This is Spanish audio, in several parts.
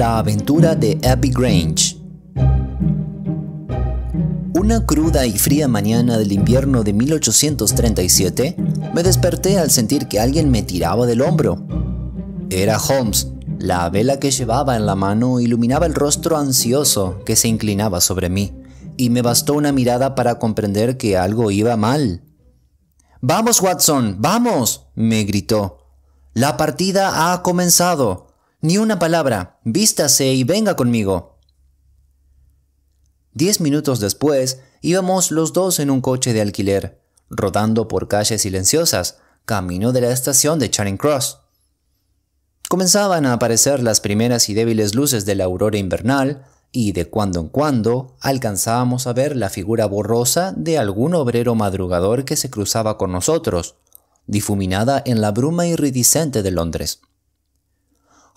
La aventura de Abby Grange. Una cruda y fría mañana del invierno de 1837, me desperté al sentir que alguien me tiraba del hombro. Era Holmes. La vela que llevaba en la mano iluminaba el rostro ansioso que se inclinaba sobre mí, y me bastó una mirada para comprender que algo iba mal. Vamos, Watson, vamos, me gritó. La partida ha comenzado. Ni una palabra. Vístase y venga conmigo. Diez minutos después, íbamos los dos en un coche de alquiler, rodando por calles silenciosas, camino de la estación de Charing Cross. Comenzaban a aparecer las primeras y débiles luces de la aurora invernal, y de cuando en cuando alcanzábamos a ver la figura borrosa de algún obrero madrugador que se cruzaba con nosotros, difuminada en la bruma iridiscente de Londres.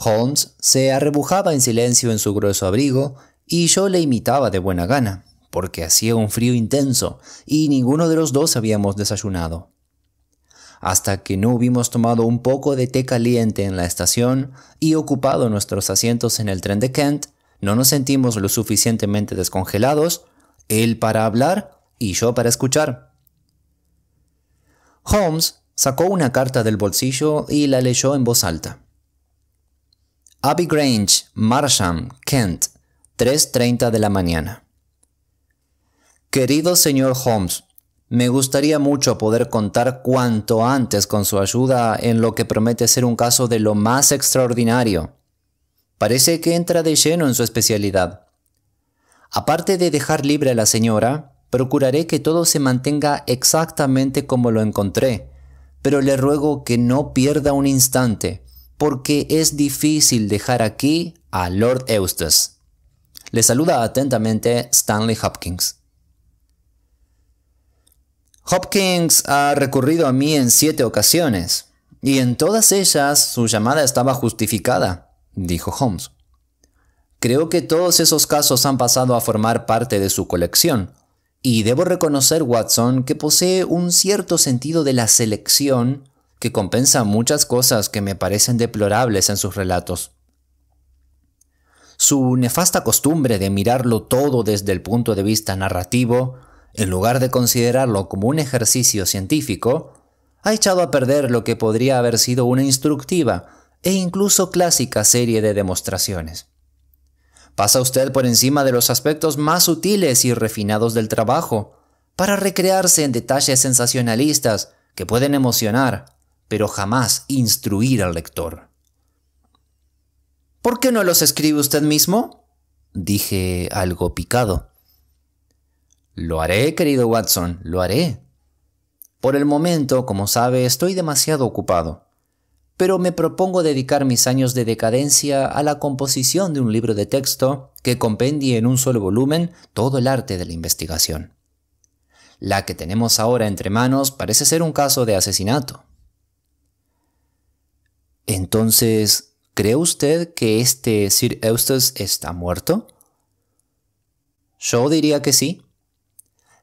Holmes se arrebujaba en silencio en su grueso abrigo y yo le imitaba de buena gana, porque hacía un frío intenso y ninguno de los dos habíamos desayunado. Hasta que no hubimos tomado un poco de té caliente en la estación y ocupado nuestros asientos en el tren de Kent, no nos sentimos lo suficientemente descongelados, él para hablar y yo para escuchar. Holmes sacó una carta del bolsillo y la leyó en voz alta. Abbey Grange, Marsham, Kent, 3.30 de la mañana. Querido señor Holmes, me gustaría mucho poder contar cuanto antes con su ayuda en lo que promete ser un caso de lo más extraordinario. Parece que entra de lleno en su especialidad. Aparte de dejar libre a la señora, procuraré que todo se mantenga exactamente como lo encontré, pero le ruego que no pierda un instante, porque es difícil dejar aquí a Lord Eustace. Le saluda atentamente Stanley Hopkins. Hopkins ha recurrido a mí en siete ocasiones, y en todas ellas su llamada estaba justificada, dijo Holmes. Creo que todos esos casos han pasado a formar parte de su colección, y debo reconocer, Watson, que posee un cierto sentido de la selección que compensa muchas cosas que me parecen deplorables en sus relatos. Su nefasta costumbre de mirarlo todo desde el punto de vista narrativo, en lugar de considerarlo como un ejercicio científico, ha echado a perder lo que podría haber sido una instructiva e incluso clásica serie de demostraciones. Pasa usted por encima de los aspectos más sutiles y refinados del trabajo, para recrearse en detalles sensacionalistas que pueden emocionar pero jamás instruir al lector. ¿Por qué no los escribe usted mismo? dije algo picado. Lo haré, querido Watson, lo haré. Por el momento, como sabe, estoy demasiado ocupado, pero me propongo dedicar mis años de decadencia a la composición de un libro de texto que compendie en un solo volumen todo el arte de la investigación. La que tenemos ahora entre manos parece ser un caso de asesinato, entonces, ¿cree usted que este Sir Eustace está muerto? Yo diría que sí.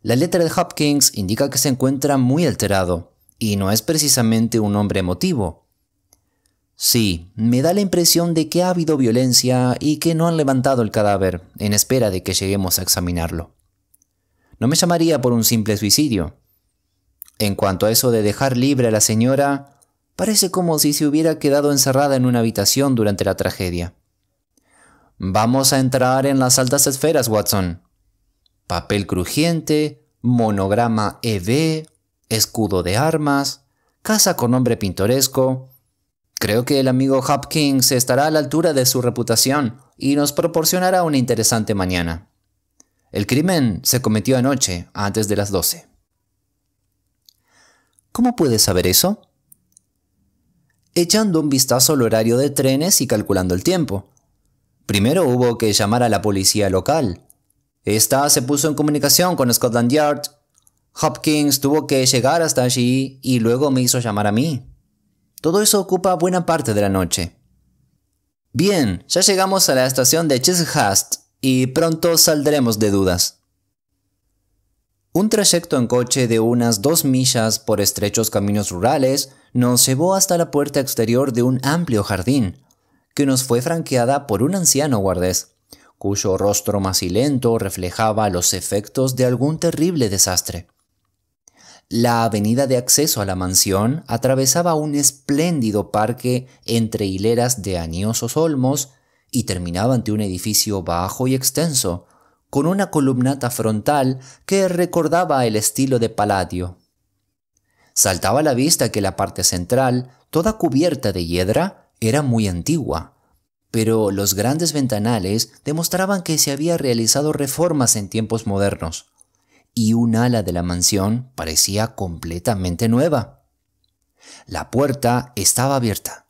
La letra de Hopkins indica que se encuentra muy alterado, y no es precisamente un hombre emotivo. Sí, me da la impresión de que ha habido violencia y que no han levantado el cadáver, en espera de que lleguemos a examinarlo. No me llamaría por un simple suicidio. En cuanto a eso de dejar libre a la señora, Parece como si se hubiera quedado encerrada en una habitación durante la tragedia. Vamos a entrar en las altas esferas, Watson. Papel crujiente, monograma EB, escudo de armas, casa con nombre pintoresco. Creo que el amigo Hopkins estará a la altura de su reputación y nos proporcionará una interesante mañana. El crimen se cometió anoche, antes de las 12. ¿Cómo puedes saber eso? echando un vistazo al horario de trenes y calculando el tiempo. Primero hubo que llamar a la policía local. Esta se puso en comunicación con Scotland Yard. Hopkins tuvo que llegar hasta allí y luego me hizo llamar a mí. Todo eso ocupa buena parte de la noche. Bien, ya llegamos a la estación de Chislehurst y pronto saldremos de dudas. Un trayecto en coche de unas dos millas por estrechos caminos rurales nos llevó hasta la puerta exterior de un amplio jardín, que nos fue franqueada por un anciano guardés, cuyo rostro macilento reflejaba los efectos de algún terrible desastre. La avenida de acceso a la mansión atravesaba un espléndido parque entre hileras de añosos olmos y terminaba ante un edificio bajo y extenso, con una columnata frontal que recordaba el estilo de paladio. Saltaba a la vista que la parte central, toda cubierta de hiedra, era muy antigua, pero los grandes ventanales demostraban que se había realizado reformas en tiempos modernos, y un ala de la mansión parecía completamente nueva. La puerta estaba abierta,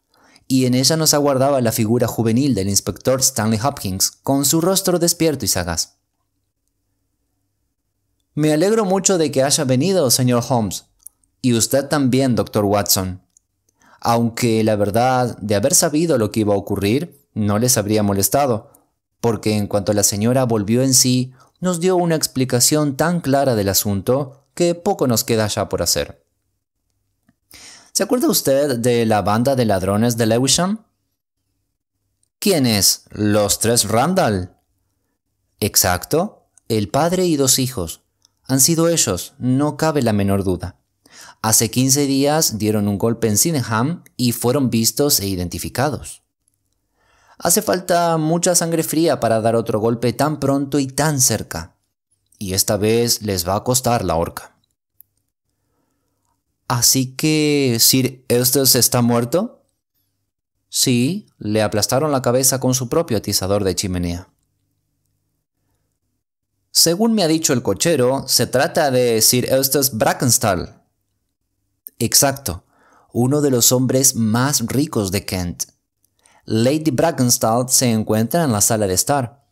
y en ella nos aguardaba la figura juvenil del inspector Stanley Hopkins, con su rostro despierto y sagaz. Me alegro mucho de que haya venido, señor Holmes, y usted también, doctor Watson. Aunque la verdad, de haber sabido lo que iba a ocurrir, no les habría molestado, porque en cuanto la señora volvió en sí, nos dio una explicación tan clara del asunto que poco nos queda ya por hacer. ¿Se acuerda usted de la banda de ladrones de Lewisham? ¿Quiénes? Los tres Randall. Exacto, el padre y dos hijos. Han sido ellos, no cabe la menor duda. Hace 15 días dieron un golpe en Sydenham y fueron vistos e identificados. Hace falta mucha sangre fría para dar otro golpe tan pronto y tan cerca. Y esta vez les va a costar la horca. Así que, Sir Eustace está muerto? Sí, le aplastaron la cabeza con su propio atizador de chimenea. Según me ha dicho el cochero, se trata de Sir Eustace Brackenstall, Exacto, uno de los hombres más ricos de Kent. Lady Brackenstall se encuentra en la sala de estar.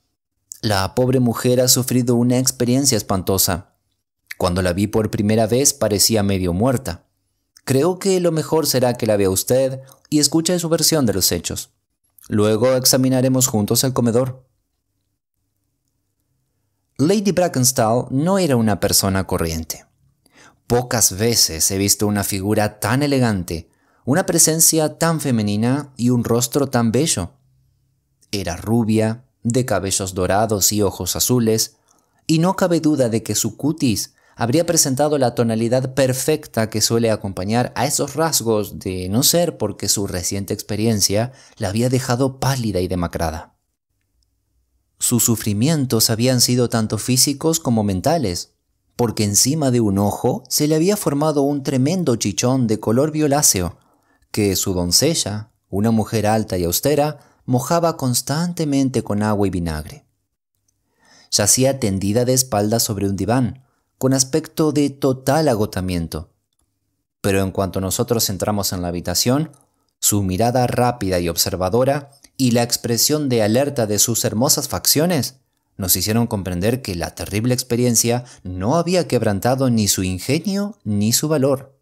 La pobre mujer ha sufrido una experiencia espantosa. Cuando la vi por primera vez parecía medio muerta. Creo que lo mejor será que la vea usted y escuche su versión de los hechos. Luego examinaremos juntos el comedor. Lady Brackenstall no era una persona corriente. Pocas veces he visto una figura tan elegante, una presencia tan femenina y un rostro tan bello. Era rubia, de cabellos dorados y ojos azules, y no cabe duda de que su cutis habría presentado la tonalidad perfecta que suele acompañar a esos rasgos de no ser porque su reciente experiencia la había dejado pálida y demacrada. Sus sufrimientos habían sido tanto físicos como mentales, porque encima de un ojo se le había formado un tremendo chichón de color violáceo, que su doncella, una mujer alta y austera, mojaba constantemente con agua y vinagre. Yacía tendida de espaldas sobre un diván, con aspecto de total agotamiento. Pero en cuanto nosotros entramos en la habitación, su mirada rápida y observadora y la expresión de alerta de sus hermosas facciones nos hicieron comprender que la terrible experiencia no había quebrantado ni su ingenio ni su valor.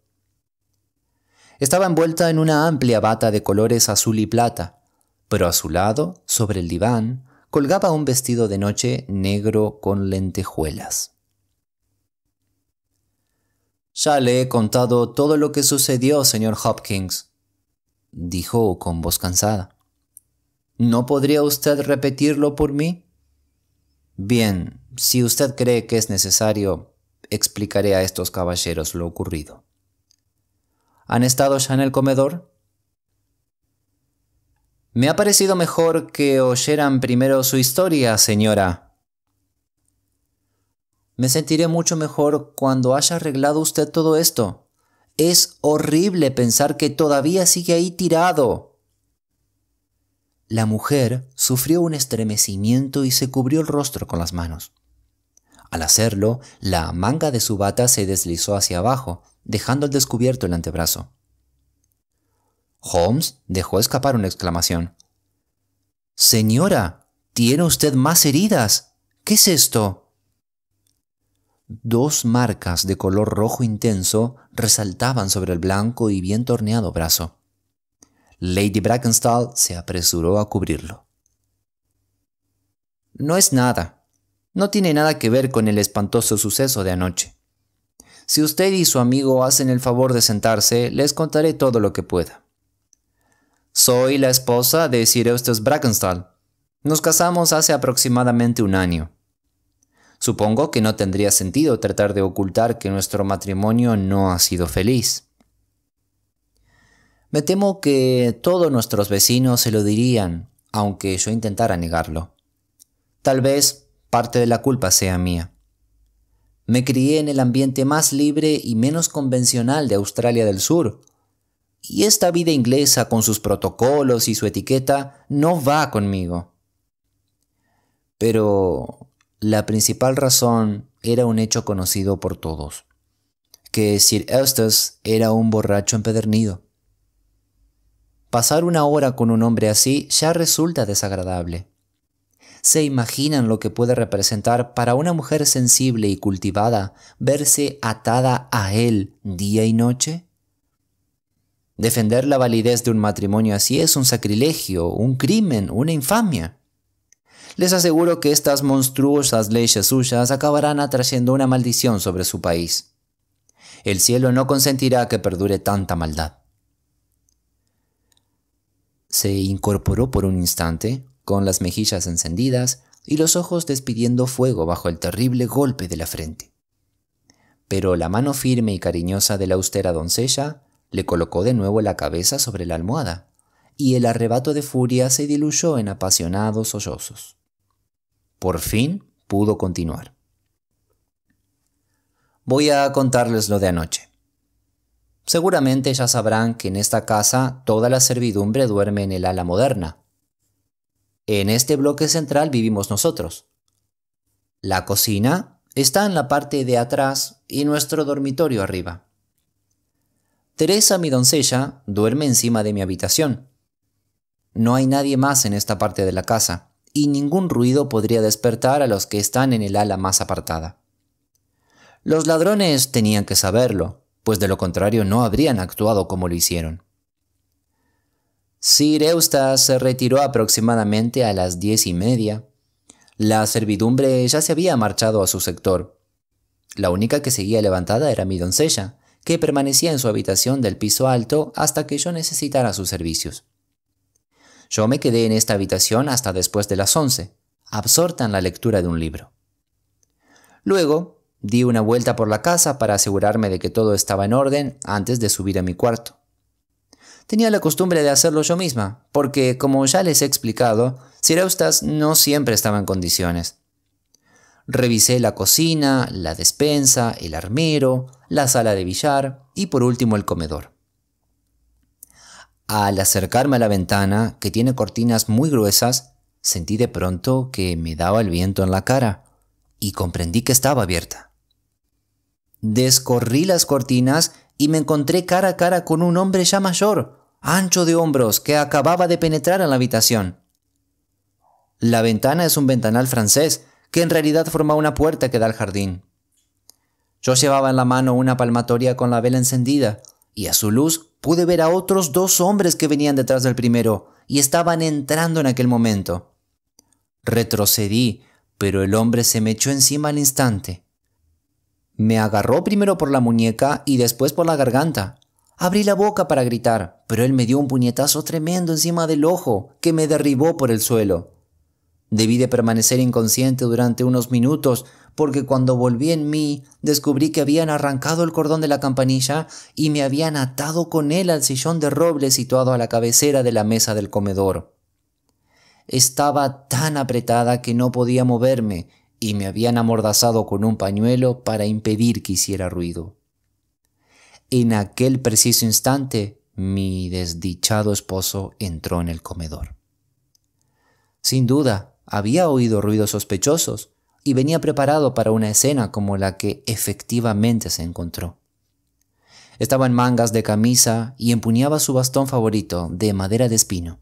Estaba envuelta en una amplia bata de colores azul y plata, pero a su lado, sobre el diván, colgaba un vestido de noche negro con lentejuelas. Ya le he contado todo lo que sucedió, señor Hopkins, dijo con voz cansada. ¿No podría usted repetirlo por mí? Bien, si usted cree que es necesario, explicaré a estos caballeros lo ocurrido. ¿Han estado ya en el comedor? Me ha parecido mejor que oyeran primero su historia, señora. Me sentiré mucho mejor cuando haya arreglado usted todo esto. Es horrible pensar que todavía sigue ahí tirado. La mujer sufrió un estremecimiento y se cubrió el rostro con las manos. Al hacerlo, la manga de su bata se deslizó hacia abajo, dejando al descubierto el antebrazo. Holmes dejó escapar una exclamación. Señora, tiene usted más heridas. ¿Qué es esto? Dos marcas de color rojo intenso resaltaban sobre el blanco y bien torneado brazo. Lady Brackenstall se apresuró a cubrirlo. No es nada. No tiene nada que ver con el espantoso suceso de anoche. Si usted y su amigo hacen el favor de sentarse, les contaré todo lo que pueda. Soy la esposa de Sir Eustace Brackenstall. Nos casamos hace aproximadamente un año. Supongo que no tendría sentido tratar de ocultar que nuestro matrimonio no ha sido feliz. Me temo que todos nuestros vecinos se lo dirían, aunque yo intentara negarlo. Tal vez parte de la culpa sea mía. Me crié en el ambiente más libre y menos convencional de Australia del Sur, y esta vida inglesa con sus protocolos y su etiqueta no va conmigo. Pero la principal razón era un hecho conocido por todos, que Sir Eustace era un borracho empedernido. Pasar una hora con un hombre así ya resulta desagradable. ¿Se imaginan lo que puede representar para una mujer sensible y cultivada verse atada a él día y noche? Defender la validez de un matrimonio así es un sacrilegio, un crimen, una infamia. Les aseguro que estas monstruosas leyes suyas acabarán atrayendo una maldición sobre su país. El cielo no consentirá que perdure tanta maldad. Se incorporó por un instante, con las mejillas encendidas y los ojos despidiendo fuego bajo el terrible golpe de la frente. Pero la mano firme y cariñosa de la austera doncella le colocó de nuevo la cabeza sobre la almohada, y el arrebato de furia se diluyó en apasionados sollozos. Por fin pudo continuar. Voy a contarles lo de anoche. Seguramente ya sabrán que en esta casa toda la servidumbre duerme en el ala moderna. En este bloque central vivimos nosotros. La cocina está en la parte de atrás y nuestro dormitorio arriba. Teresa, mi doncella, duerme encima de mi habitación. No hay nadie más en esta parte de la casa, y ningún ruido podría despertar a los que están en el ala más apartada. Los ladrones tenían que saberlo, pues de lo contrario no habrían actuado como lo hicieron. Sir Eustace se retiró aproximadamente a las diez y media. La servidumbre ya se había marchado a su sector. La única que seguía levantada era mi doncella, que permanecía en su habitación del piso alto hasta que yo necesitara sus servicios. Yo me quedé en esta habitación hasta después de las once, absorta en la lectura de un libro. Luego, Di una vuelta por la casa para asegurarme de que todo estaba en orden antes de subir a mi cuarto. Tenía la costumbre de hacerlo yo misma, porque, como ya les he explicado, siraustas no siempre estaba en condiciones. Revisé la cocina, la despensa, el armero, la sala de billar y por último el comedor. Al acercarme a la ventana, que tiene cortinas muy gruesas, sentí de pronto que me daba el viento en la cara y comprendí que estaba abierta. Descorrí las cortinas y me encontré cara a cara con un hombre ya mayor, ancho de hombros, que acababa de penetrar en la habitación. La ventana es un ventanal francés, que en realidad forma una puerta que da al jardín. Yo llevaba en la mano una palmatoria con la vela encendida, y a su luz pude ver a otros dos hombres que venían detrás del primero y estaban entrando en aquel momento. Retrocedí, pero el hombre se me echó encima al instante. Me agarró primero por la muñeca y después por la garganta. Abrí la boca para gritar, pero él me dio un puñetazo tremendo encima del ojo que me derribó por el suelo. Debí de permanecer inconsciente durante unos minutos, porque cuando volví en mí descubrí que habían arrancado el cordón de la campanilla y me habían atado con él al sillón de roble situado a la cabecera de la mesa del comedor. Estaba tan apretada que no podía moverme y me habían amordazado con un pañuelo para impedir que hiciera ruido. En aquel preciso instante, mi desdichado esposo entró en el comedor. Sin duda, había oído ruidos sospechosos y venía preparado para una escena como la que efectivamente se encontró. Estaba en mangas de camisa y empuñaba su bastón favorito de madera de espino.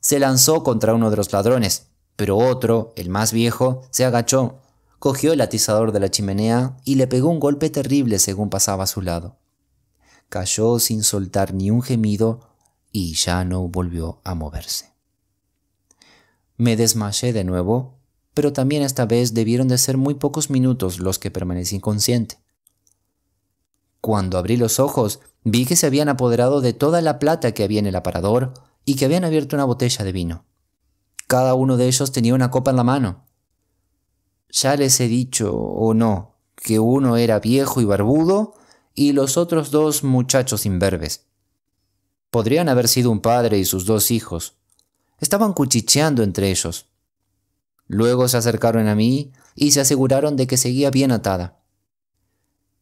Se lanzó contra uno de los ladrones, pero otro, el más viejo, se agachó, cogió el atizador de la chimenea y le pegó un golpe terrible según pasaba a su lado. Cayó sin soltar ni un gemido y ya no volvió a moverse. Me desmayé de nuevo, pero también esta vez debieron de ser muy pocos minutos los que permanecí inconsciente. Cuando abrí los ojos, vi que se habían apoderado de toda la plata que había en el aparador y que habían abierto una botella de vino. Cada uno de ellos tenía una copa en la mano. Ya les he dicho, o no, que uno era viejo y barbudo y los otros dos muchachos imberbes. Podrían haber sido un padre y sus dos hijos. Estaban cuchicheando entre ellos. Luego se acercaron a mí y se aseguraron de que seguía bien atada.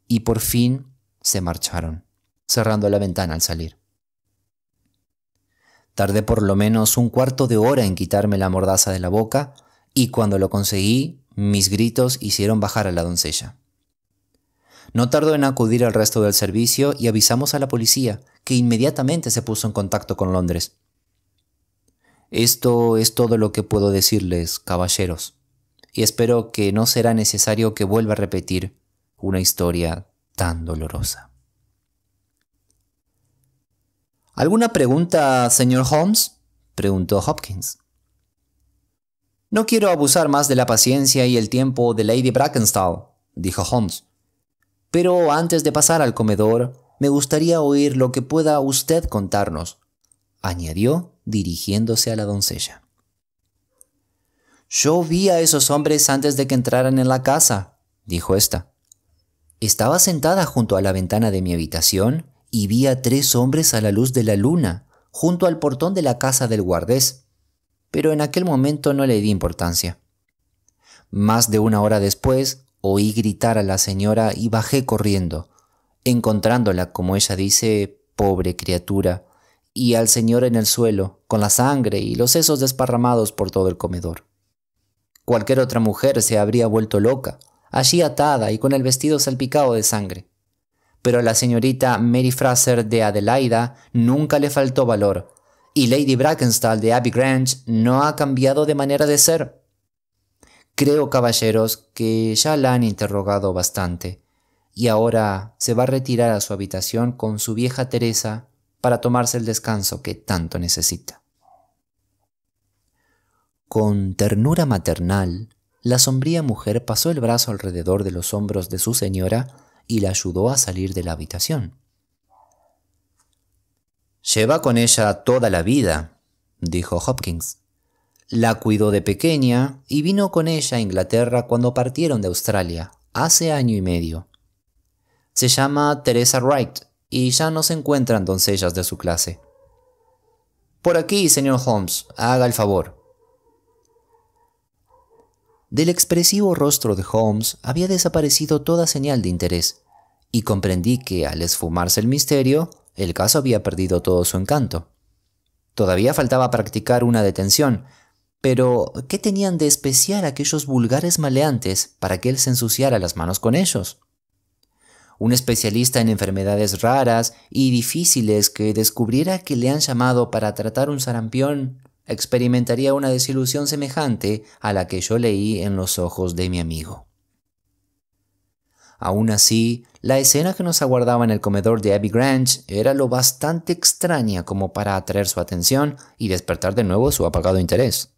Y por fin se marcharon, cerrando la ventana al salir. Tardé por lo menos un cuarto de hora en quitarme la mordaza de la boca, y cuando lo conseguí, mis gritos hicieron bajar a la doncella. No tardó en acudir al resto del servicio y avisamos a la policía, que inmediatamente se puso en contacto con Londres. Esto es todo lo que puedo decirles, caballeros, y espero que no será necesario que vuelva a repetir una historia tan dolorosa. ¿Alguna pregunta, señor Holmes? preguntó Hopkins. No quiero abusar más de la paciencia y el tiempo de Lady Brackenstall, dijo Holmes. Pero antes de pasar al comedor, me gustaría oír lo que pueda usted contarnos, añadió, dirigiéndose a la doncella. Yo vi a esos hombres antes de que entraran en la casa, dijo ésta. Estaba sentada junto a la ventana de mi habitación y vi a tres hombres a la luz de la luna, junto al portón de la casa del guardés, pero en aquel momento no le di importancia. Más de una hora después oí gritar a la señora y bajé corriendo, encontrándola, como ella dice, pobre criatura, y al señor en el suelo, con la sangre y los sesos desparramados por todo el comedor. Cualquier otra mujer se habría vuelto loca, allí atada y con el vestido salpicado de sangre pero la señorita Mary Fraser de Adelaida nunca le faltó valor, y Lady Brackenstall de Abbey Grange no ha cambiado de manera de ser. Creo, caballeros, que ya la han interrogado bastante, y ahora se va a retirar a su habitación con su vieja Teresa para tomarse el descanso que tanto necesita. Con ternura maternal, la sombría mujer pasó el brazo alrededor de los hombros de su señora y la ayudó a salir de la habitación. Lleva con ella toda la vida, dijo Hopkins. La cuidó de pequeña y vino con ella a Inglaterra cuando partieron de Australia, hace año y medio. Se llama Teresa Wright y ya no se encuentran doncellas de su clase. Por aquí, señor Holmes, haga el favor, del expresivo rostro de Holmes había desaparecido toda señal de interés, y comprendí que al esfumarse el misterio, el caso había perdido todo su encanto. Todavía faltaba practicar una detención, pero ¿qué tenían de especial aquellos vulgares maleantes para que él se ensuciara las manos con ellos? Un especialista en enfermedades raras y difíciles que descubriera que le han llamado para tratar un sarampión experimentaría una desilusión semejante a la que yo leí en los ojos de mi amigo. Aún así, la escena que nos aguardaba en el comedor de Abby Grange era lo bastante extraña como para atraer su atención y despertar de nuevo su apagado interés.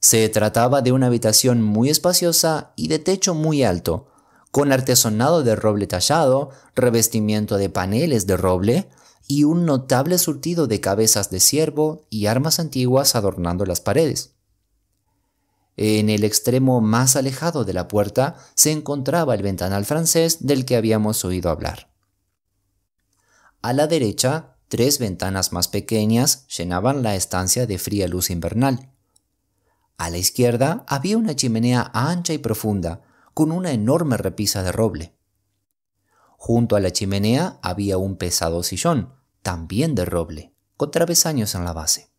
Se trataba de una habitación muy espaciosa y de techo muy alto, con artesonado de roble tallado, revestimiento de paneles de roble, y un notable surtido de cabezas de ciervo y armas antiguas adornando las paredes. En el extremo más alejado de la puerta se encontraba el ventanal francés del que habíamos oído hablar. A la derecha, tres ventanas más pequeñas llenaban la estancia de fría luz invernal. A la izquierda había una chimenea ancha y profunda, con una enorme repisa de roble. Junto a la chimenea había un pesado sillón, también de roble, con travesaños en la base.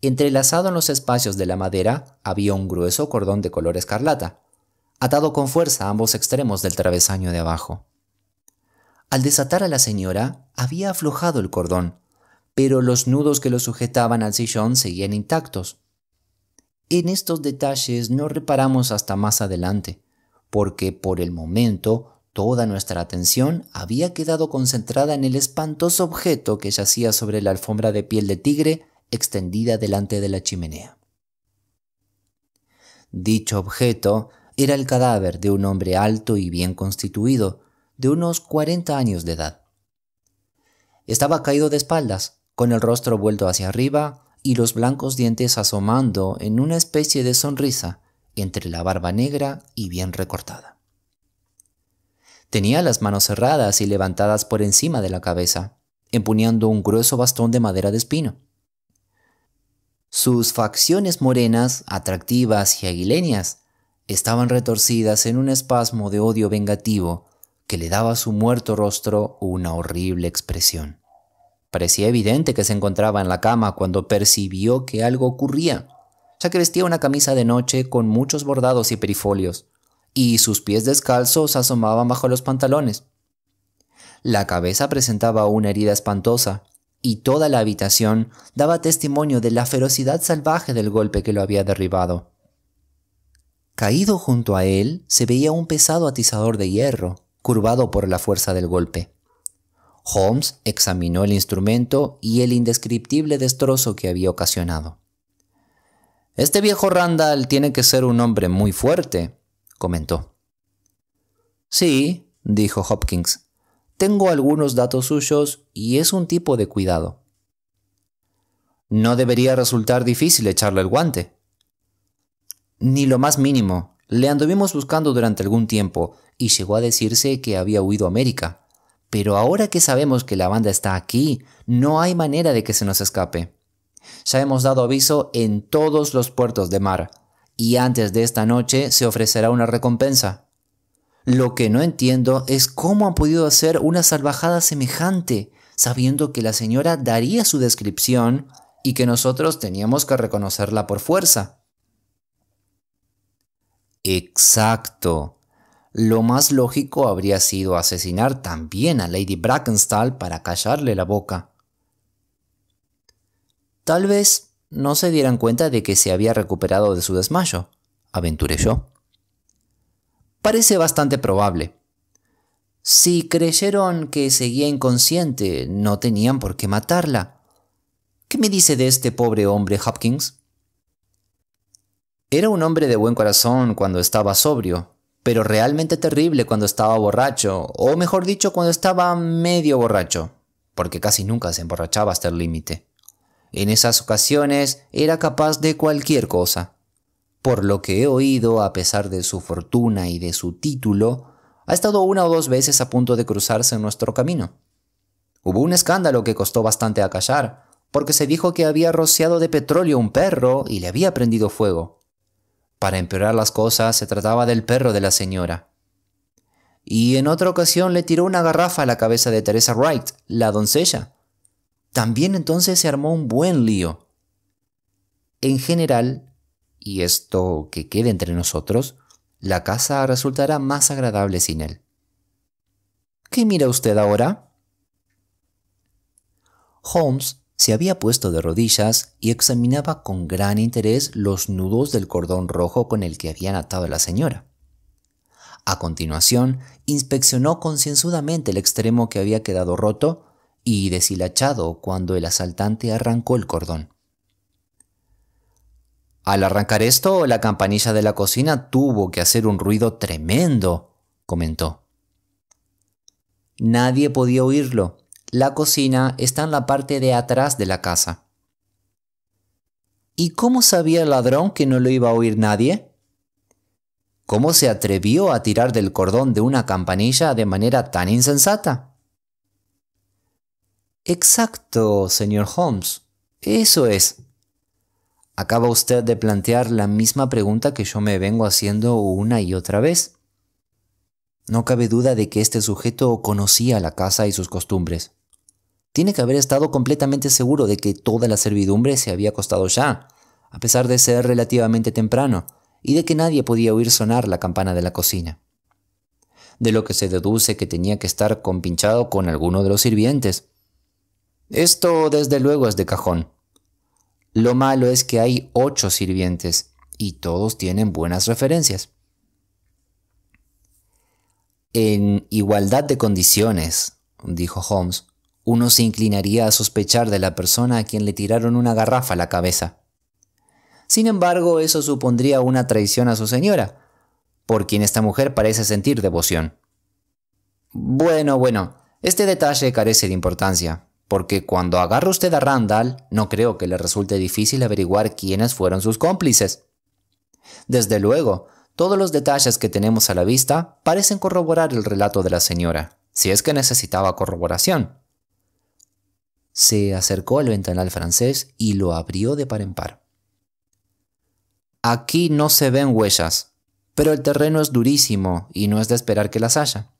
Entrelazado en los espacios de la madera había un grueso cordón de color escarlata, atado con fuerza a ambos extremos del travesaño de abajo. Al desatar a la señora, había aflojado el cordón, pero los nudos que lo sujetaban al sillón seguían intactos. En estos detalles no reparamos hasta más adelante, porque por el momento Toda nuestra atención había quedado concentrada en el espantoso objeto que yacía sobre la alfombra de piel de tigre extendida delante de la chimenea. Dicho objeto era el cadáver de un hombre alto y bien constituido, de unos 40 años de edad. Estaba caído de espaldas, con el rostro vuelto hacia arriba y los blancos dientes asomando en una especie de sonrisa entre la barba negra y bien recortada. Tenía las manos cerradas y levantadas por encima de la cabeza, empuñando un grueso bastón de madera de espino. Sus facciones morenas, atractivas y aguileñas, estaban retorcidas en un espasmo de odio vengativo que le daba a su muerto rostro una horrible expresión. Parecía evidente que se encontraba en la cama cuando percibió que algo ocurría, ya que vestía una camisa de noche con muchos bordados y perifolios, y sus pies descalzos asomaban bajo los pantalones. La cabeza presentaba una herida espantosa, y toda la habitación daba testimonio de la ferocidad salvaje del golpe que lo había derribado. Caído junto a él se veía un pesado atizador de hierro, curvado por la fuerza del golpe. Holmes examinó el instrumento y el indescriptible destrozo que había ocasionado. Este viejo Randall tiene que ser un hombre muy fuerte, comentó. Sí, dijo Hopkins, tengo algunos datos suyos y es un tipo de cuidado. No debería resultar difícil echarle el guante. Ni lo más mínimo. Le anduvimos buscando durante algún tiempo y llegó a decirse que había huido a América. Pero ahora que sabemos que la banda está aquí, no hay manera de que se nos escape. Ya hemos dado aviso en todos los puertos de mar, y antes de esta noche se ofrecerá una recompensa. Lo que no entiendo es cómo han podido hacer una salvajada semejante, sabiendo que la señora daría su descripción y que nosotros teníamos que reconocerla por fuerza. Exacto. Lo más lógico habría sido asesinar también a Lady Brackenstall para callarle la boca. Tal vez no se dieran cuenta de que se había recuperado de su desmayo, aventuré yo. Parece bastante probable. Si creyeron que seguía inconsciente, no tenían por qué matarla. ¿Qué me dice de este pobre hombre Hopkins? Era un hombre de buen corazón cuando estaba sobrio, pero realmente terrible cuando estaba borracho, o mejor dicho, cuando estaba medio borracho, porque casi nunca se emborrachaba hasta el límite. En esas ocasiones era capaz de cualquier cosa. Por lo que he oído, a pesar de su fortuna y de su título, ha estado una o dos veces a punto de cruzarse en nuestro camino. Hubo un escándalo que costó bastante acallar, porque se dijo que había rociado de petróleo un perro y le había prendido fuego. Para empeorar las cosas, se trataba del perro de la señora. Y en otra ocasión le tiró una garrafa a la cabeza de Teresa Wright, la doncella, también entonces se armó un buen lío. En general, y esto que quede entre nosotros, la casa resultará más agradable sin él. ¿Qué mira usted ahora? Holmes se había puesto de rodillas y examinaba con gran interés los nudos del cordón rojo con el que habían atado a la señora. A continuación, inspeccionó concienzudamente el extremo que había quedado roto y deshilachado cuando el asaltante arrancó el cordón. Al arrancar esto, la campanilla de la cocina tuvo que hacer un ruido tremendo, comentó. Nadie podía oírlo. La cocina está en la parte de atrás de la casa. ¿Y cómo sabía el ladrón que no lo iba a oír nadie? ¿Cómo se atrevió a tirar del cordón de una campanilla de manera tan insensata? Exacto, señor Holmes. Eso es. Acaba usted de plantear la misma pregunta que yo me vengo haciendo una y otra vez. No cabe duda de que este sujeto conocía la casa y sus costumbres. Tiene que haber estado completamente seguro de que toda la servidumbre se había acostado ya, a pesar de ser relativamente temprano, y de que nadie podía oír sonar la campana de la cocina. De lo que se deduce que tenía que estar compinchado con alguno de los sirvientes, esto desde luego es de cajón. Lo malo es que hay ocho sirvientes y todos tienen buenas referencias. En igualdad de condiciones, dijo Holmes, uno se inclinaría a sospechar de la persona a quien le tiraron una garrafa a la cabeza. Sin embargo, eso supondría una traición a su señora, por quien esta mujer parece sentir devoción. Bueno, bueno, este detalle carece de importancia, porque cuando agarra usted a Randall, no creo que le resulte difícil averiguar quiénes fueron sus cómplices. Desde luego, todos los detalles que tenemos a la vista parecen corroborar el relato de la señora, si es que necesitaba corroboración. Se acercó al ventanal francés y lo abrió de par en par. Aquí no se ven huellas, pero el terreno es durísimo y no es de esperar que las haya.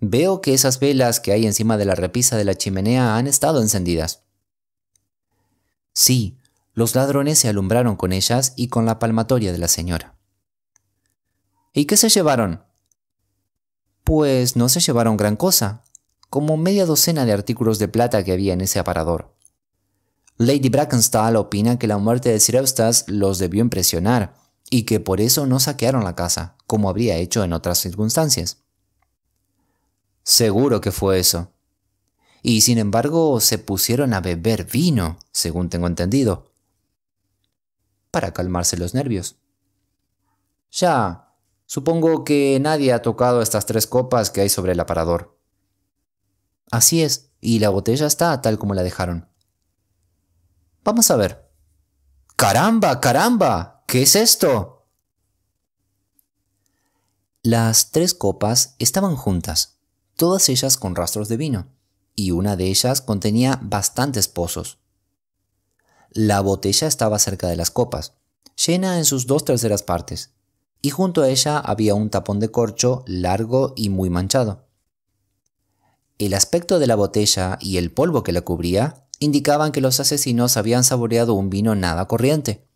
Veo que esas velas que hay encima de la repisa de la chimenea han estado encendidas. Sí, los ladrones se alumbraron con ellas y con la palmatoria de la señora. ¿Y qué se llevaron? Pues no se llevaron gran cosa, como media docena de artículos de plata que había en ese aparador. Lady Brackenstall opina que la muerte de Sir Eustace los debió impresionar y que por eso no saquearon la casa, como habría hecho en otras circunstancias. Seguro que fue eso. Y sin embargo se pusieron a beber vino, según tengo entendido, para calmarse los nervios. Ya, supongo que nadie ha tocado estas tres copas que hay sobre el aparador. Así es, y la botella está tal como la dejaron. Vamos a ver. ¡Caramba, caramba! ¿Qué es esto? Las tres copas estaban juntas, todas ellas con rastros de vino, y una de ellas contenía bastantes pozos. La botella estaba cerca de las copas, llena en sus dos terceras partes, y junto a ella había un tapón de corcho largo y muy manchado. El aspecto de la botella y el polvo que la cubría indicaban que los asesinos habían saboreado un vino nada corriente.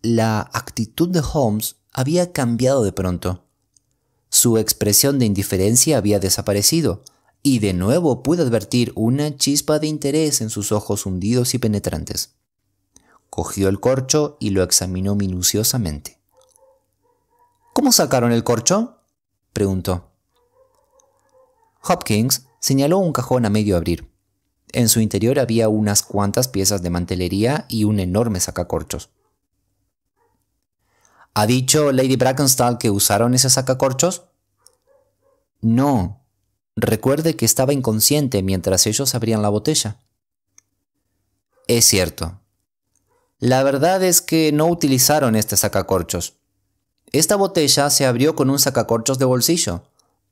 La actitud de Holmes había cambiado de pronto. Su expresión de indiferencia había desaparecido, y de nuevo pude advertir una chispa de interés en sus ojos hundidos y penetrantes. Cogió el corcho y lo examinó minuciosamente. ¿Cómo sacaron el corcho? preguntó. Hopkins señaló un cajón a medio abrir. En su interior había unas cuantas piezas de mantelería y un enorme sacacorchos. ¿Ha dicho Lady Brackenstall que usaron ese sacacorchos? No. Recuerde que estaba inconsciente mientras ellos abrían la botella. Es cierto. La verdad es que no utilizaron este sacacorchos. Esta botella se abrió con un sacacorchos de bolsillo,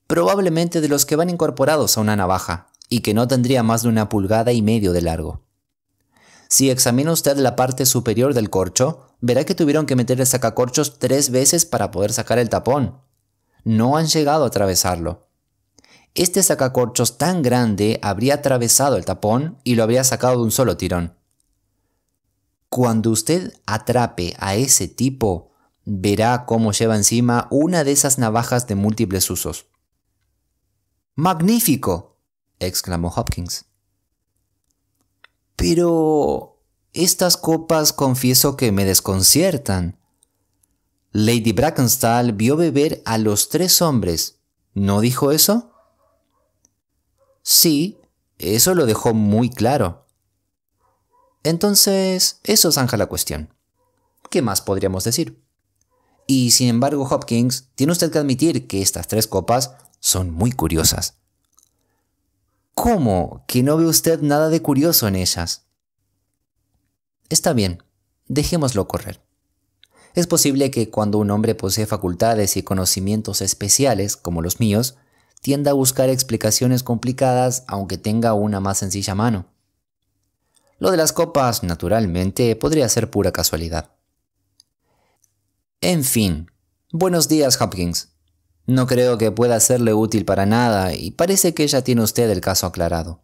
probablemente de los que van incorporados a una navaja, y que no tendría más de una pulgada y medio de largo. Si examina usted la parte superior del corcho, verá que tuvieron que meter el sacacorchos tres veces para poder sacar el tapón. No han llegado a atravesarlo. Este sacacorchos tan grande habría atravesado el tapón y lo habría sacado de un solo tirón. Cuando usted atrape a ese tipo, verá cómo lleva encima una de esas navajas de múltiples usos. ¡Magnífico! exclamó Hopkins. Pero estas copas confieso que me desconciertan. Lady Brackenstall vio beber a los tres hombres. ¿No dijo eso? Sí, eso lo dejó muy claro. Entonces, eso zanja la cuestión. ¿Qué más podríamos decir? Y sin embargo, Hopkins, tiene usted que admitir que estas tres copas son muy curiosas. ¿Cómo que no ve usted nada de curioso en ellas? Está bien, dejémoslo correr. Es posible que cuando un hombre posee facultades y conocimientos especiales, como los míos, tienda a buscar explicaciones complicadas aunque tenga una más sencilla mano. Lo de las copas, naturalmente, podría ser pura casualidad. En fin, buenos días, Hopkins. No creo que pueda serle útil para nada y parece que ya tiene usted el caso aclarado.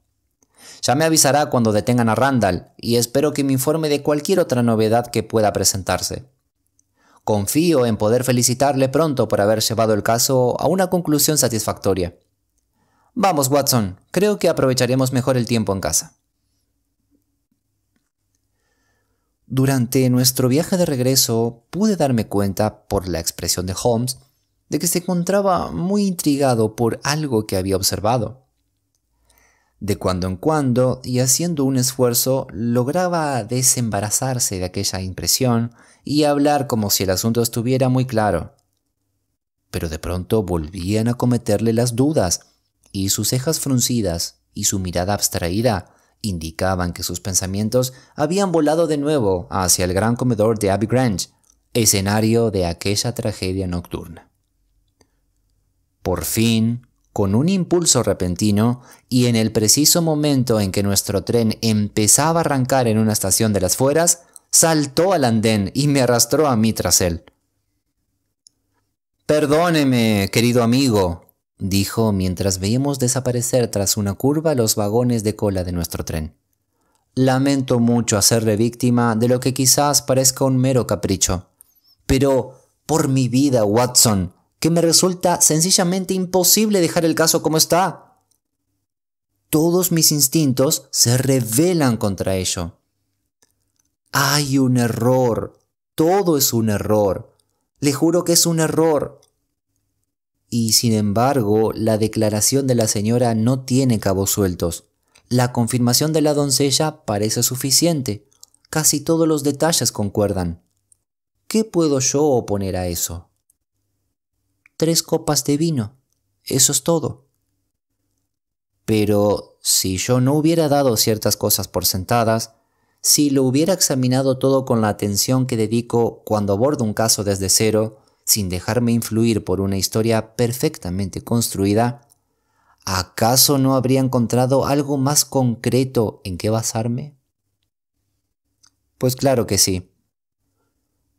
Ya me avisará cuando detengan a Randall y espero que me informe de cualquier otra novedad que pueda presentarse. Confío en poder felicitarle pronto por haber llevado el caso a una conclusión satisfactoria. Vamos, Watson, creo que aprovecharemos mejor el tiempo en casa. Durante nuestro viaje de regreso pude darme cuenta, por la expresión de Holmes, de que se encontraba muy intrigado por algo que había observado. De cuando en cuando, y haciendo un esfuerzo, lograba desembarazarse de aquella impresión y hablar como si el asunto estuviera muy claro. Pero de pronto volvían a cometerle las dudas, y sus cejas fruncidas y su mirada abstraída indicaban que sus pensamientos habían volado de nuevo hacia el gran comedor de Abbey Grange, escenario de aquella tragedia nocturna. Por fin, con un impulso repentino y en el preciso momento en que nuestro tren empezaba a arrancar en una estación de las fueras, saltó al andén y me arrastró a mí tras él. Perdóneme, querido amigo, dijo mientras veíamos desaparecer tras una curva los vagones de cola de nuestro tren. Lamento mucho hacerle víctima de lo que quizás parezca un mero capricho. Pero, por mi vida, Watson, que me resulta sencillamente imposible dejar el caso como está. Todos mis instintos se rebelan contra ello. Hay un error. Todo es un error. Le juro que es un error. Y sin embargo, la declaración de la señora no tiene cabos sueltos. La confirmación de la doncella parece suficiente. Casi todos los detalles concuerdan. ¿Qué puedo yo oponer a eso? tres copas de vino. Eso es todo. Pero si yo no hubiera dado ciertas cosas por sentadas, si lo hubiera examinado todo con la atención que dedico cuando abordo un caso desde cero, sin dejarme influir por una historia perfectamente construida, ¿acaso no habría encontrado algo más concreto en qué basarme? Pues claro que sí.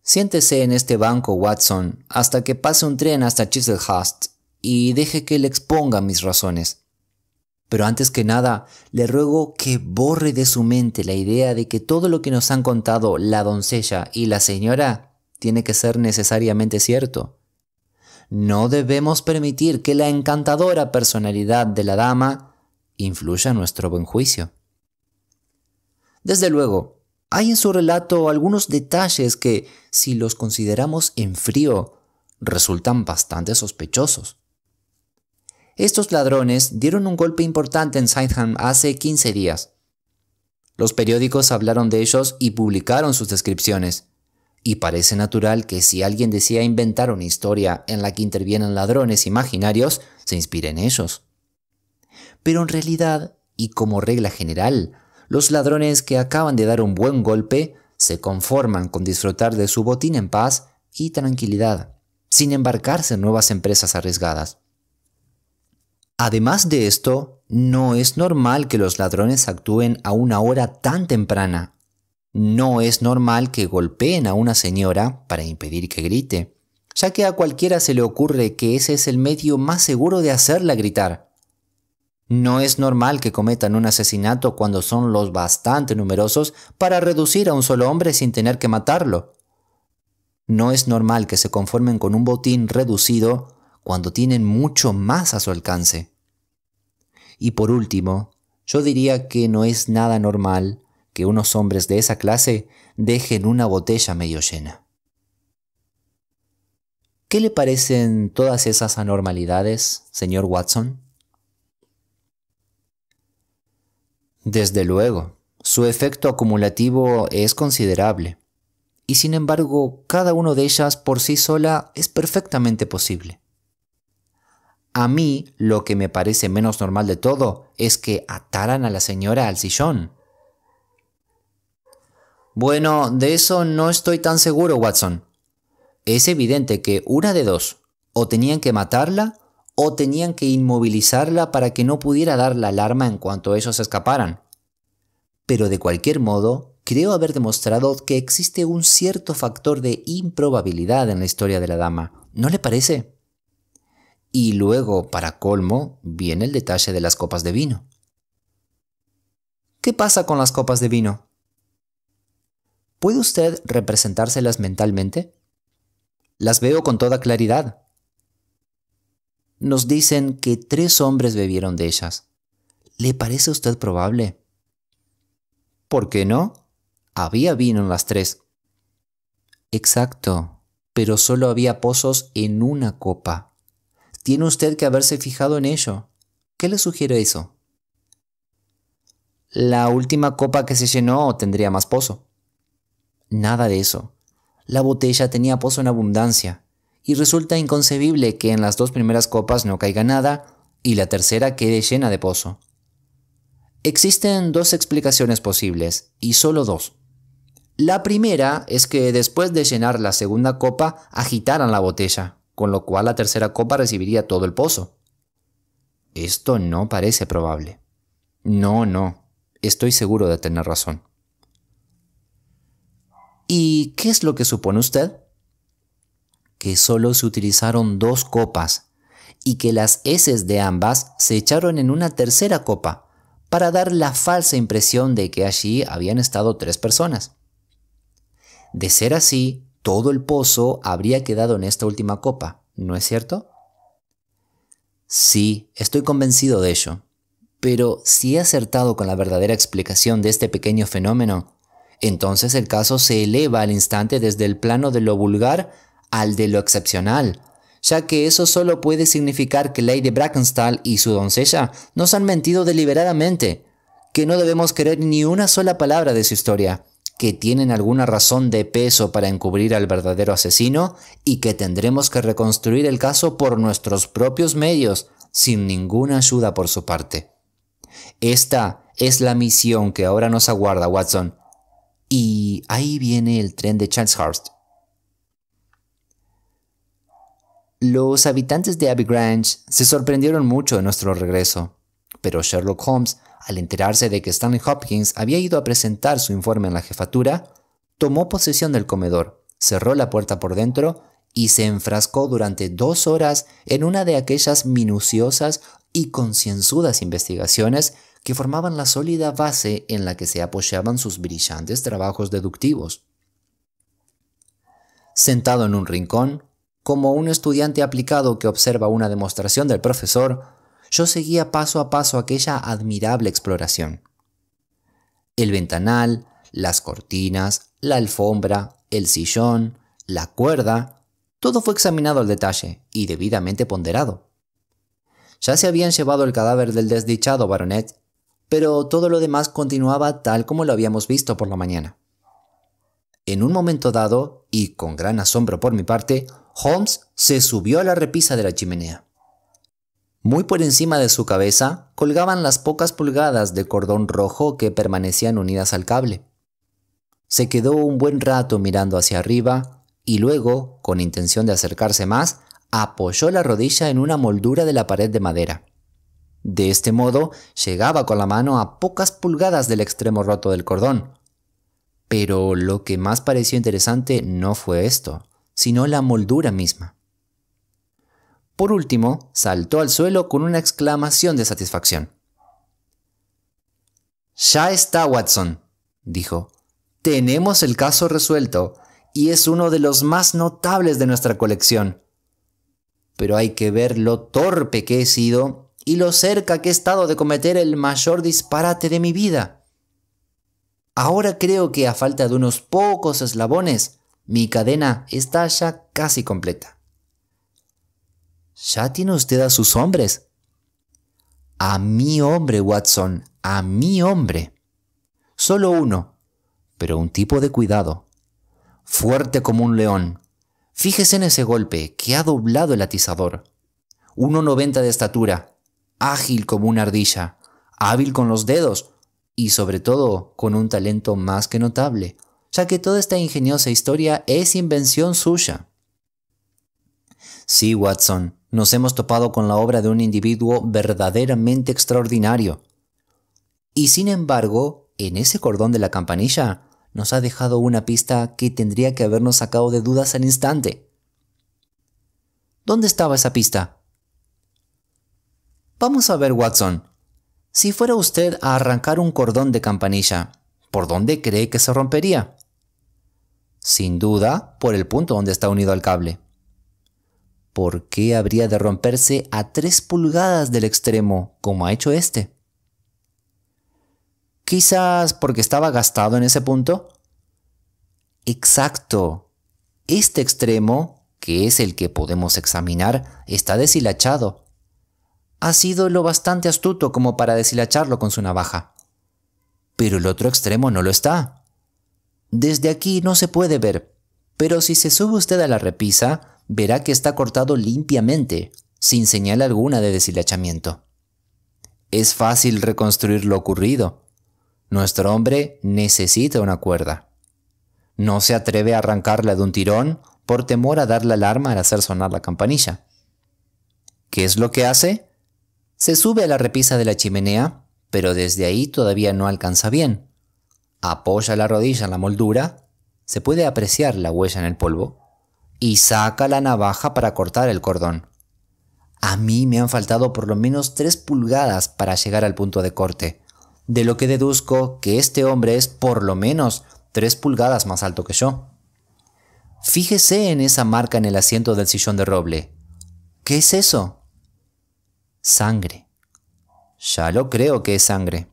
Siéntese en este banco, Watson, hasta que pase un tren hasta Chiselhurst y deje que le exponga mis razones. Pero antes que nada, le ruego que borre de su mente la idea de que todo lo que nos han contado la doncella y la señora tiene que ser necesariamente cierto. No debemos permitir que la encantadora personalidad de la dama influya en nuestro buen juicio. Desde luego, hay en su relato algunos detalles que, si los consideramos en frío, resultan bastante sospechosos. Estos ladrones dieron un golpe importante en Sydenham hace 15 días. Los periódicos hablaron de ellos y publicaron sus descripciones. Y parece natural que si alguien desea inventar una historia en la que intervienen ladrones imaginarios, se inspire en ellos. Pero en realidad, y como regla general, los ladrones que acaban de dar un buen golpe se conforman con disfrutar de su botín en paz y tranquilidad, sin embarcarse en nuevas empresas arriesgadas. Además de esto, no es normal que los ladrones actúen a una hora tan temprana. No es normal que golpeen a una señora para impedir que grite, ya que a cualquiera se le ocurre que ese es el medio más seguro de hacerla gritar. No es normal que cometan un asesinato cuando son los bastante numerosos para reducir a un solo hombre sin tener que matarlo. No es normal que se conformen con un botín reducido cuando tienen mucho más a su alcance. Y por último, yo diría que no es nada normal que unos hombres de esa clase dejen una botella medio llena. ¿Qué le parecen todas esas anormalidades, señor Watson? Desde luego, su efecto acumulativo es considerable, y sin embargo cada una de ellas por sí sola es perfectamente posible. A mí lo que me parece menos normal de todo es que ataran a la señora al sillón. Bueno, de eso no estoy tan seguro, Watson. Es evidente que una de dos, o tenían que matarla o tenían que inmovilizarla para que no pudiera dar la alarma en cuanto ellos escaparan. Pero de cualquier modo, creo haber demostrado que existe un cierto factor de improbabilidad en la historia de la dama, ¿no le parece? Y luego, para colmo, viene el detalle de las copas de vino. ¿Qué pasa con las copas de vino? ¿Puede usted representárselas mentalmente? Las veo con toda claridad nos dicen que tres hombres bebieron de ellas. ¿Le parece a usted probable? ¿Por qué no? Había vino en las tres. Exacto, pero solo había pozos en una copa. Tiene usted que haberse fijado en ello. ¿Qué le sugiere eso? La última copa que se llenó tendría más pozo. Nada de eso. La botella tenía pozo en abundancia y resulta inconcebible que en las dos primeras copas no caiga nada y la tercera quede llena de pozo. Existen dos explicaciones posibles, y solo dos. La primera es que después de llenar la segunda copa agitaran la botella, con lo cual la tercera copa recibiría todo el pozo. Esto no parece probable. No, no, estoy seguro de tener razón. ¿Y qué es lo que supone usted? que solo se utilizaron dos copas y que las heces de ambas se echaron en una tercera copa para dar la falsa impresión de que allí habían estado tres personas. De ser así, todo el pozo habría quedado en esta última copa, ¿no es cierto? Sí, estoy convencido de ello. Pero si he acertado con la verdadera explicación de este pequeño fenómeno, entonces el caso se eleva al instante desde el plano de lo vulgar al de lo excepcional, ya que eso solo puede significar que Lady Brackenstall y su doncella nos han mentido deliberadamente, que no debemos querer ni una sola palabra de su historia, que tienen alguna razón de peso para encubrir al verdadero asesino y que tendremos que reconstruir el caso por nuestros propios medios, sin ninguna ayuda por su parte. Esta es la misión que ahora nos aguarda, Watson. Y ahí viene el tren de Charles Los habitantes de Abbey Grange se sorprendieron mucho de nuestro regreso, pero Sherlock Holmes, al enterarse de que Stanley Hopkins había ido a presentar su informe en la jefatura, tomó posesión del comedor, cerró la puerta por dentro y se enfrascó durante dos horas en una de aquellas minuciosas y concienzudas investigaciones que formaban la sólida base en la que se apoyaban sus brillantes trabajos deductivos. Sentado en un rincón, como un estudiante aplicado que observa una demostración del profesor, yo seguía paso a paso aquella admirable exploración. El ventanal, las cortinas, la alfombra, el sillón, la cuerda, todo fue examinado al detalle y debidamente ponderado. Ya se habían llevado el cadáver del desdichado baronet, pero todo lo demás continuaba tal como lo habíamos visto por la mañana. En un momento dado, y con gran asombro por mi parte, Holmes se subió a la repisa de la chimenea. Muy por encima de su cabeza colgaban las pocas pulgadas de cordón rojo que permanecían unidas al cable. Se quedó un buen rato mirando hacia arriba y luego, con intención de acercarse más, apoyó la rodilla en una moldura de la pared de madera. De este modo, llegaba con la mano a pocas pulgadas del extremo roto del cordón, pero lo que más pareció interesante no fue esto, sino la moldura misma. Por último, saltó al suelo con una exclamación de satisfacción. Ya está, Watson, dijo. Tenemos el caso resuelto, y es uno de los más notables de nuestra colección. Pero hay que ver lo torpe que he sido y lo cerca que he estado de cometer el mayor disparate de mi vida. Ahora creo que a falta de unos pocos eslabones, mi cadena está ya casi completa. ¿Ya tiene usted a sus hombres? A mi hombre, Watson, a mi hombre. Solo uno, pero un tipo de cuidado. Fuerte como un león. Fíjese en ese golpe que ha doblado el atizador. 1,90 de estatura, ágil como una ardilla, hábil con los dedos, y sobre todo con un talento más que notable, ya que toda esta ingeniosa historia es invención suya. Sí, Watson, nos hemos topado con la obra de un individuo verdaderamente extraordinario. Y sin embargo, en ese cordón de la campanilla nos ha dejado una pista que tendría que habernos sacado de dudas al instante. ¿Dónde estaba esa pista? Vamos a ver, Watson. Si fuera usted a arrancar un cordón de campanilla, ¿por dónde cree que se rompería? Sin duda, por el punto donde está unido al cable. ¿Por qué habría de romperse a tres pulgadas del extremo, como ha hecho este? Quizás porque estaba gastado en ese punto. Exacto. Este extremo, que es el que podemos examinar, está deshilachado ha sido lo bastante astuto como para deshilacharlo con su navaja. Pero el otro extremo no lo está. Desde aquí no se puede ver, pero si se sube usted a la repisa, verá que está cortado limpiamente, sin señal alguna de deshilachamiento. Es fácil reconstruir lo ocurrido. Nuestro hombre necesita una cuerda. No se atreve a arrancarla de un tirón por temor a dar la alarma al hacer sonar la campanilla. ¿Qué es lo que hace? Se sube a la repisa de la chimenea, pero desde ahí todavía no alcanza bien. Apoya la rodilla en la moldura, se puede apreciar la huella en el polvo, y saca la navaja para cortar el cordón. A mí me han faltado por lo menos tres pulgadas para llegar al punto de corte, de lo que deduzco que este hombre es por lo menos tres pulgadas más alto que yo. Fíjese en esa marca en el asiento del sillón de roble. ¿Qué es eso? Sangre. Ya lo creo que es sangre.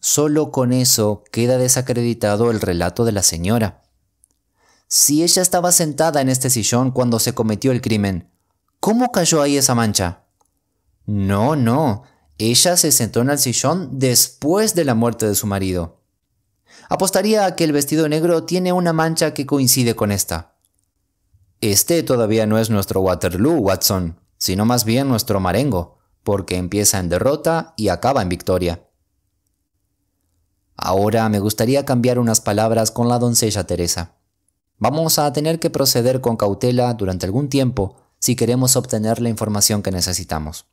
Solo con eso queda desacreditado el relato de la señora. Si ella estaba sentada en este sillón cuando se cometió el crimen, ¿cómo cayó ahí esa mancha? No, no, ella se sentó en el sillón después de la muerte de su marido. Apostaría a que el vestido negro tiene una mancha que coincide con esta. Este todavía no es nuestro Waterloo, Watson, sino más bien nuestro Marengo porque empieza en derrota y acaba en victoria. Ahora me gustaría cambiar unas palabras con la doncella Teresa. Vamos a tener que proceder con cautela durante algún tiempo si queremos obtener la información que necesitamos.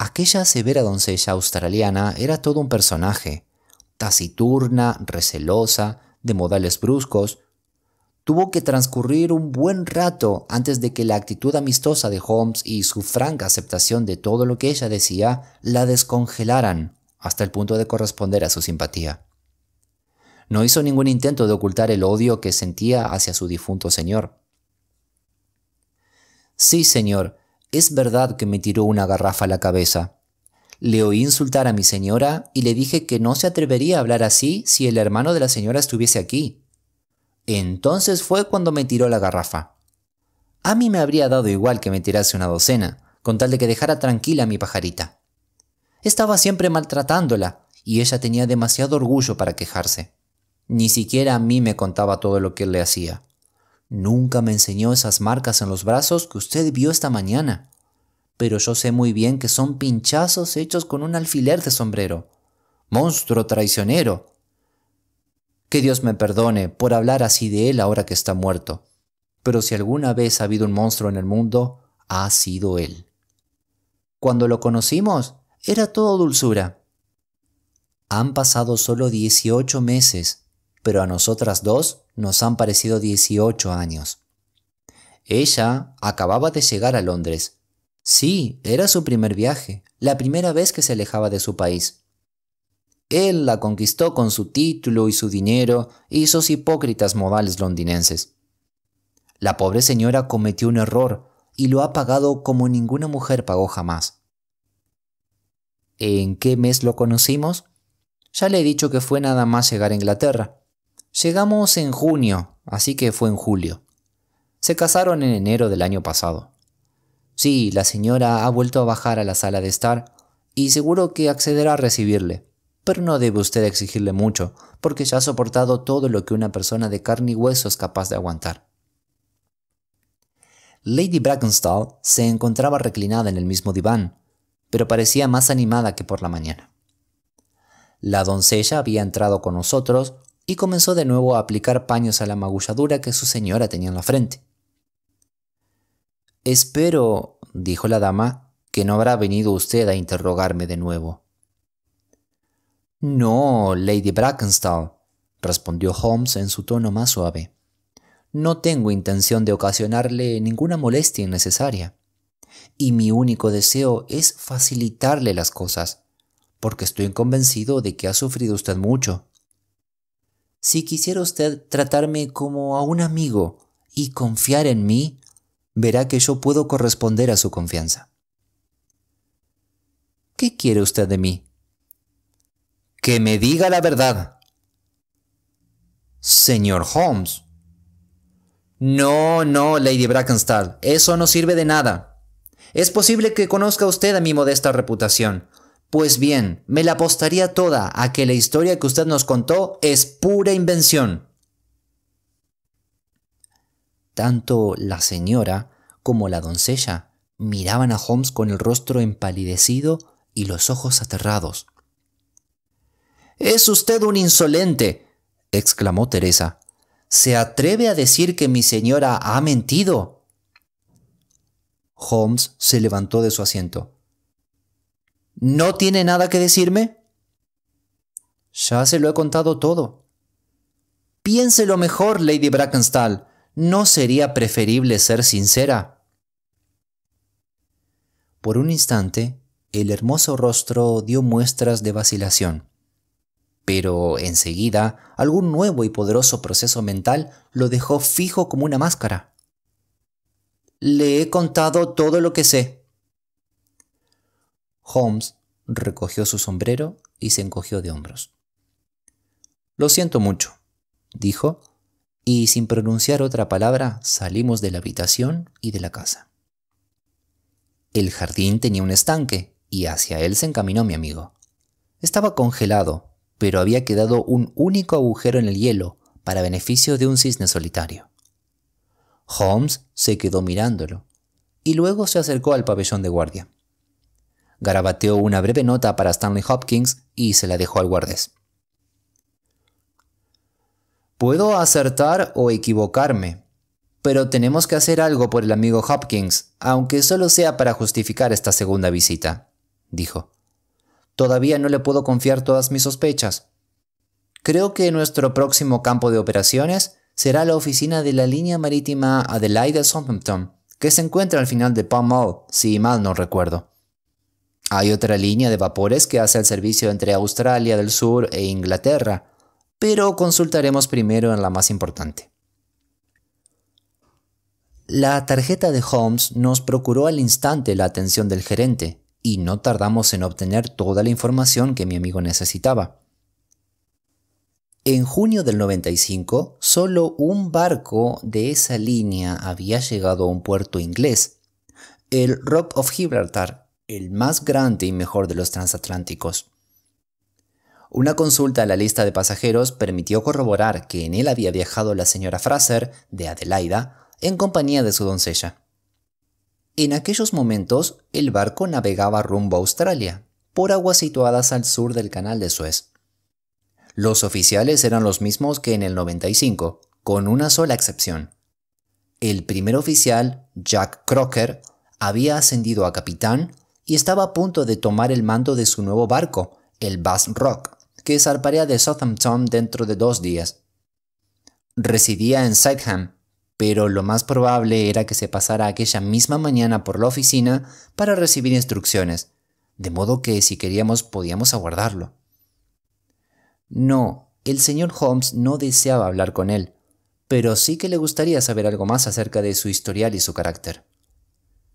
Aquella severa doncella australiana era todo un personaje, taciturna, recelosa, de modales bruscos, Tuvo que transcurrir un buen rato antes de que la actitud amistosa de Holmes y su franca aceptación de todo lo que ella decía la descongelaran hasta el punto de corresponder a su simpatía. No hizo ningún intento de ocultar el odio que sentía hacia su difunto señor. Sí, señor, es verdad que me tiró una garrafa a la cabeza. Le oí insultar a mi señora y le dije que no se atrevería a hablar así si el hermano de la señora estuviese aquí. Entonces fue cuando me tiró la garrafa. A mí me habría dado igual que me tirase una docena, con tal de que dejara tranquila a mi pajarita. Estaba siempre maltratándola, y ella tenía demasiado orgullo para quejarse. Ni siquiera a mí me contaba todo lo que le hacía. Nunca me enseñó esas marcas en los brazos que usted vio esta mañana. Pero yo sé muy bien que son pinchazos hechos con un alfiler de sombrero. Monstruo traicionero, que Dios me perdone por hablar así de él ahora que está muerto. Pero si alguna vez ha habido un monstruo en el mundo, ha sido él. Cuando lo conocimos, era todo dulzura. Han pasado solo 18 meses, pero a nosotras dos nos han parecido 18 años. Ella acababa de llegar a Londres. Sí, era su primer viaje, la primera vez que se alejaba de su país. Él la conquistó con su título y su dinero y sus hipócritas modales londinenses. La pobre señora cometió un error y lo ha pagado como ninguna mujer pagó jamás. ¿En qué mes lo conocimos? Ya le he dicho que fue nada más llegar a Inglaterra. Llegamos en junio, así que fue en julio. Se casaron en enero del año pasado. Sí, la señora ha vuelto a bajar a la sala de estar y seguro que accederá a recibirle pero no debe usted exigirle mucho, porque ya ha soportado todo lo que una persona de carne y hueso es capaz de aguantar. Lady Brackenstall se encontraba reclinada en el mismo diván, pero parecía más animada que por la mañana. La doncella había entrado con nosotros y comenzó de nuevo a aplicar paños a la magulladura que su señora tenía en la frente. Espero, dijo la dama, que no habrá venido usted a interrogarme de nuevo. No, Lady Brackenstall, respondió Holmes en su tono más suave. No tengo intención de ocasionarle ninguna molestia innecesaria. Y mi único deseo es facilitarle las cosas, porque estoy convencido de que ha sufrido usted mucho. Si quisiera usted tratarme como a un amigo y confiar en mí, verá que yo puedo corresponder a su confianza. ¿Qué quiere usted de mí? que me diga la verdad. Señor Holmes. No, no, Lady Brackenstall, eso no sirve de nada. Es posible que conozca usted a mi modesta reputación. Pues bien, me la apostaría toda a que la historia que usted nos contó es pura invención. Tanto la señora como la doncella miraban a Holmes con el rostro empalidecido y los ojos aterrados. Es usted un insolente, exclamó Teresa. ¿Se atreve a decir que mi señora ha mentido? Holmes se levantó de su asiento. ¿No tiene nada que decirme? Ya se lo he contado todo. Piénselo mejor, Lady Brackenstall. ¿No sería preferible ser sincera? Por un instante, el hermoso rostro dio muestras de vacilación pero enseguida algún nuevo y poderoso proceso mental lo dejó fijo como una máscara. Le he contado todo lo que sé. Holmes recogió su sombrero y se encogió de hombros. Lo siento mucho, dijo, y sin pronunciar otra palabra salimos de la habitación y de la casa. El jardín tenía un estanque, y hacia él se encaminó mi amigo. Estaba congelado, pero había quedado un único agujero en el hielo para beneficio de un cisne solitario. Holmes se quedó mirándolo y luego se acercó al pabellón de guardia. Garabateó una breve nota para Stanley Hopkins y se la dejó al guardés. Puedo acertar o equivocarme, pero tenemos que hacer algo por el amigo Hopkins, aunque solo sea para justificar esta segunda visita, dijo. Todavía no le puedo confiar todas mis sospechas. Creo que nuestro próximo campo de operaciones será la oficina de la línea marítima Adelaide Southampton, que se encuentra al final de Palm Mall, si mal no recuerdo. Hay otra línea de vapores que hace el servicio entre Australia del Sur e Inglaterra, pero consultaremos primero en la más importante. La tarjeta de Holmes nos procuró al instante la atención del gerente, y no tardamos en obtener toda la información que mi amigo necesitaba. En junio del 95, solo un barco de esa línea había llegado a un puerto inglés, el Rock of Gibraltar, el más grande y mejor de los transatlánticos. Una consulta a la lista de pasajeros permitió corroborar que en él había viajado la señora Fraser, de Adelaida, en compañía de su doncella. En aquellos momentos, el barco navegaba rumbo a Australia, por aguas situadas al sur del canal de Suez. Los oficiales eran los mismos que en el 95, con una sola excepción. El primer oficial, Jack Crocker, había ascendido a capitán y estaba a punto de tomar el mando de su nuevo barco, el Bass Rock, que zarparía de Southampton dentro de dos días. Residía en Sydenham, pero lo más probable era que se pasara aquella misma mañana por la oficina para recibir instrucciones, de modo que si queríamos podíamos aguardarlo. No, el señor Holmes no deseaba hablar con él, pero sí que le gustaría saber algo más acerca de su historial y su carácter.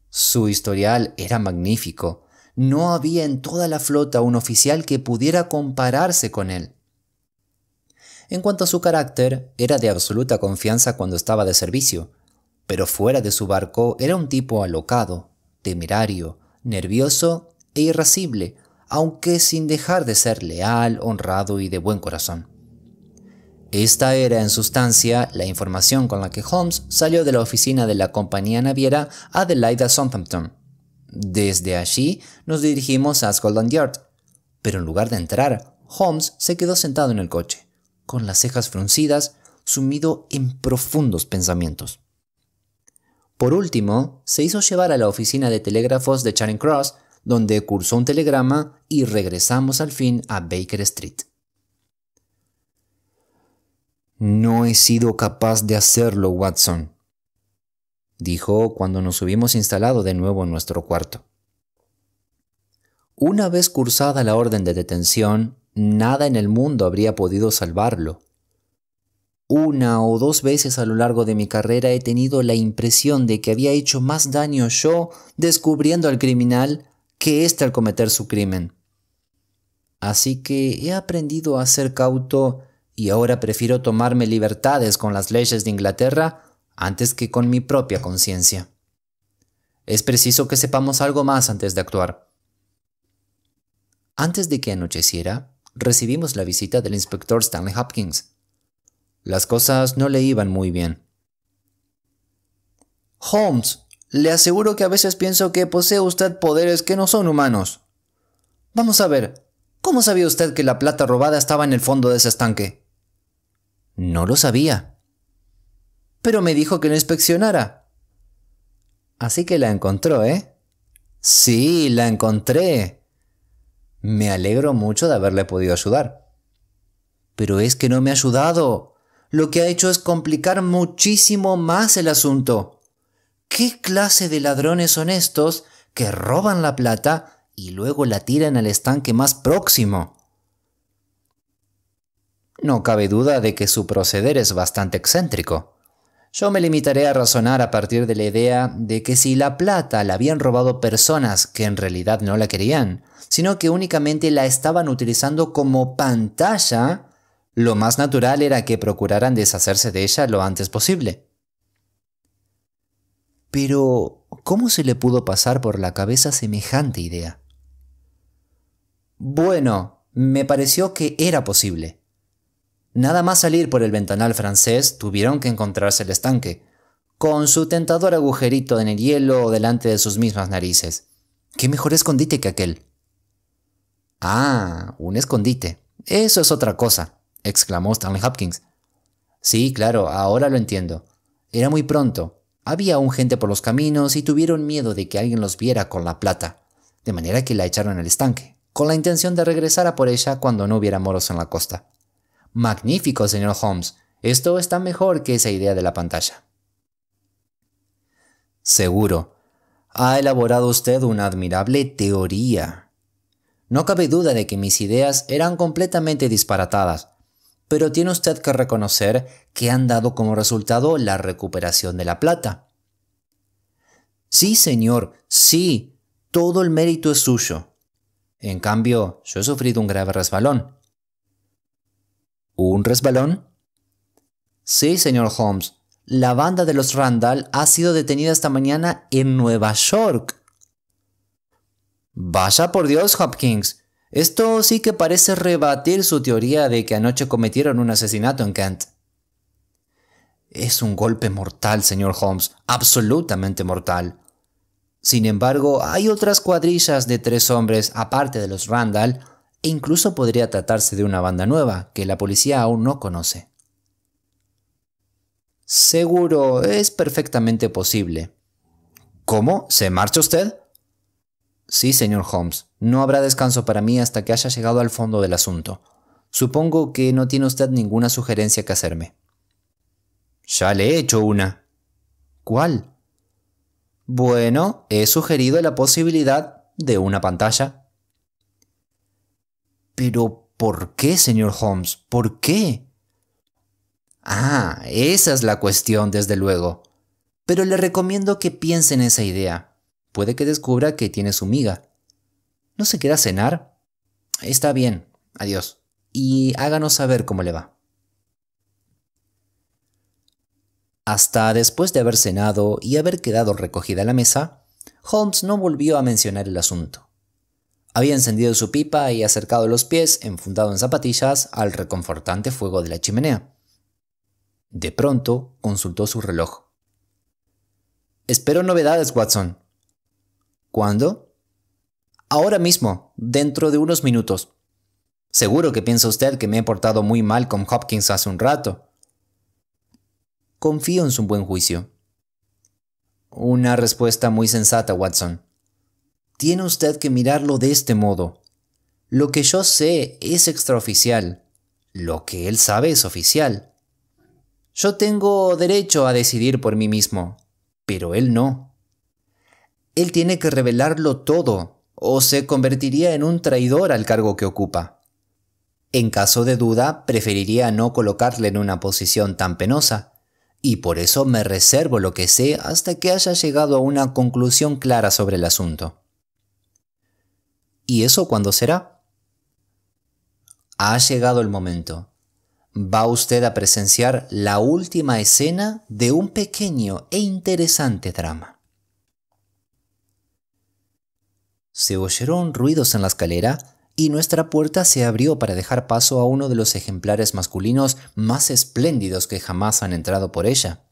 Su historial era magnífico. No había en toda la flota un oficial que pudiera compararse con él. En cuanto a su carácter, era de absoluta confianza cuando estaba de servicio, pero fuera de su barco era un tipo alocado, temerario, nervioso e irascible, aunque sin dejar de ser leal, honrado y de buen corazón. Esta era en sustancia la información con la que Holmes salió de la oficina de la compañía naviera Adelaida Southampton. Desde allí nos dirigimos a Scotland Yard, pero en lugar de entrar, Holmes se quedó sentado en el coche con las cejas fruncidas, sumido en profundos pensamientos. Por último, se hizo llevar a la oficina de telégrafos de Charing Cross, donde cursó un telegrama y regresamos al fin a Baker Street. No he sido capaz de hacerlo, Watson, dijo cuando nos hubimos instalado de nuevo en nuestro cuarto. Una vez cursada la orden de detención, nada en el mundo habría podido salvarlo. Una o dos veces a lo largo de mi carrera he tenido la impresión de que había hecho más daño yo descubriendo al criminal que éste al cometer su crimen. Así que he aprendido a ser cauto y ahora prefiero tomarme libertades con las leyes de Inglaterra antes que con mi propia conciencia. Es preciso que sepamos algo más antes de actuar. Antes de que anocheciera, recibimos la visita del inspector Stanley Hopkins. Las cosas no le iban muy bien. Holmes, le aseguro que a veces pienso que posee usted poderes que no son humanos. Vamos a ver, ¿cómo sabía usted que la plata robada estaba en el fondo de ese estanque? No lo sabía. Pero me dijo que lo inspeccionara. Así que la encontró, ¿eh? Sí, la encontré. Me alegro mucho de haberle podido ayudar. Pero es que no me ha ayudado. Lo que ha hecho es complicar muchísimo más el asunto. ¿Qué clase de ladrones son estos que roban la plata y luego la tiran al estanque más próximo? No cabe duda de que su proceder es bastante excéntrico. Yo me limitaré a razonar a partir de la idea de que si la plata la habían robado personas que en realidad no la querían, sino que únicamente la estaban utilizando como pantalla, lo más natural era que procuraran deshacerse de ella lo antes posible. Pero, ¿cómo se le pudo pasar por la cabeza semejante idea? Bueno, me pareció que era posible. Nada más salir por el ventanal francés tuvieron que encontrarse el estanque, con su tentador agujerito en el hielo delante de sus mismas narices. ¿Qué mejor escondite que aquel? Ah, un escondite. Eso es otra cosa, exclamó Stanley Hopkins. Sí, claro, ahora lo entiendo. Era muy pronto. Había un gente por los caminos y tuvieron miedo de que alguien los viera con la plata, de manera que la echaron al estanque, con la intención de regresar a por ella cuando no hubiera moros en la costa. Magnífico, señor Holmes. Esto está mejor que esa idea de la pantalla. Seguro. Ha elaborado usted una admirable teoría. No cabe duda de que mis ideas eran completamente disparatadas, pero tiene usted que reconocer que han dado como resultado la recuperación de la plata. Sí, señor, sí, todo el mérito es suyo. En cambio, yo he sufrido un grave resbalón. ¿Un resbalón? Sí, señor Holmes. La banda de los Randall ha sido detenida esta mañana en Nueva York. Vaya por Dios, Hopkins. Esto sí que parece rebatir su teoría de que anoche cometieron un asesinato en Kent. Es un golpe mortal, señor Holmes, absolutamente mortal. Sin embargo, hay otras cuadrillas de tres hombres, aparte de los Randall, e incluso podría tratarse de una banda nueva que la policía aún no conoce. Seguro, es perfectamente posible. ¿Cómo? ¿Se marcha usted? Sí, señor Holmes. No habrá descanso para mí hasta que haya llegado al fondo del asunto. Supongo que no tiene usted ninguna sugerencia que hacerme. Ya le he hecho una. ¿Cuál? Bueno, he sugerido la posibilidad de una pantalla pero ¿por qué, señor Holmes? ¿Por qué? Ah, esa es la cuestión, desde luego. Pero le recomiendo que piense en esa idea. Puede que descubra que tiene su miga. ¿No se a cenar? Está bien. Adiós. Y háganos saber cómo le va. Hasta después de haber cenado y haber quedado recogida la mesa, Holmes no volvió a mencionar el asunto. Había encendido su pipa y acercado los pies, enfundado en zapatillas, al reconfortante fuego de la chimenea. De pronto consultó su reloj. Espero novedades, Watson. ¿Cuándo? Ahora mismo, dentro de unos minutos. Seguro que piensa usted que me he portado muy mal con Hopkins hace un rato. Confío en su buen juicio. Una respuesta muy sensata, Watson tiene usted que mirarlo de este modo. Lo que yo sé es extraoficial. Lo que él sabe es oficial. Yo tengo derecho a decidir por mí mismo, pero él no. Él tiene que revelarlo todo, o se convertiría en un traidor al cargo que ocupa. En caso de duda, preferiría no colocarle en una posición tan penosa, y por eso me reservo lo que sé hasta que haya llegado a una conclusión clara sobre el asunto. ¿Y eso cuándo será? Ha llegado el momento. Va usted a presenciar la última escena de un pequeño e interesante drama. Se oyeron ruidos en la escalera y nuestra puerta se abrió para dejar paso a uno de los ejemplares masculinos más espléndidos que jamás han entrado por ella.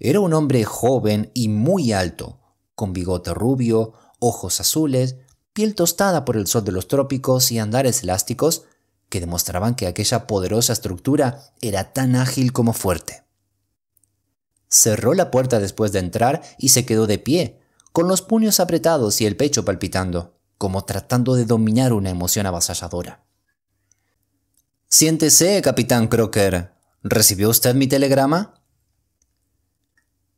Era un hombre joven y muy alto, con bigote rubio, ojos azules, piel tostada por el sol de los trópicos y andares elásticos que demostraban que aquella poderosa estructura era tan ágil como fuerte. Cerró la puerta después de entrar y se quedó de pie, con los puños apretados y el pecho palpitando, como tratando de dominar una emoción avasalladora. Siéntese, capitán Crocker. ¿Recibió usted mi telegrama?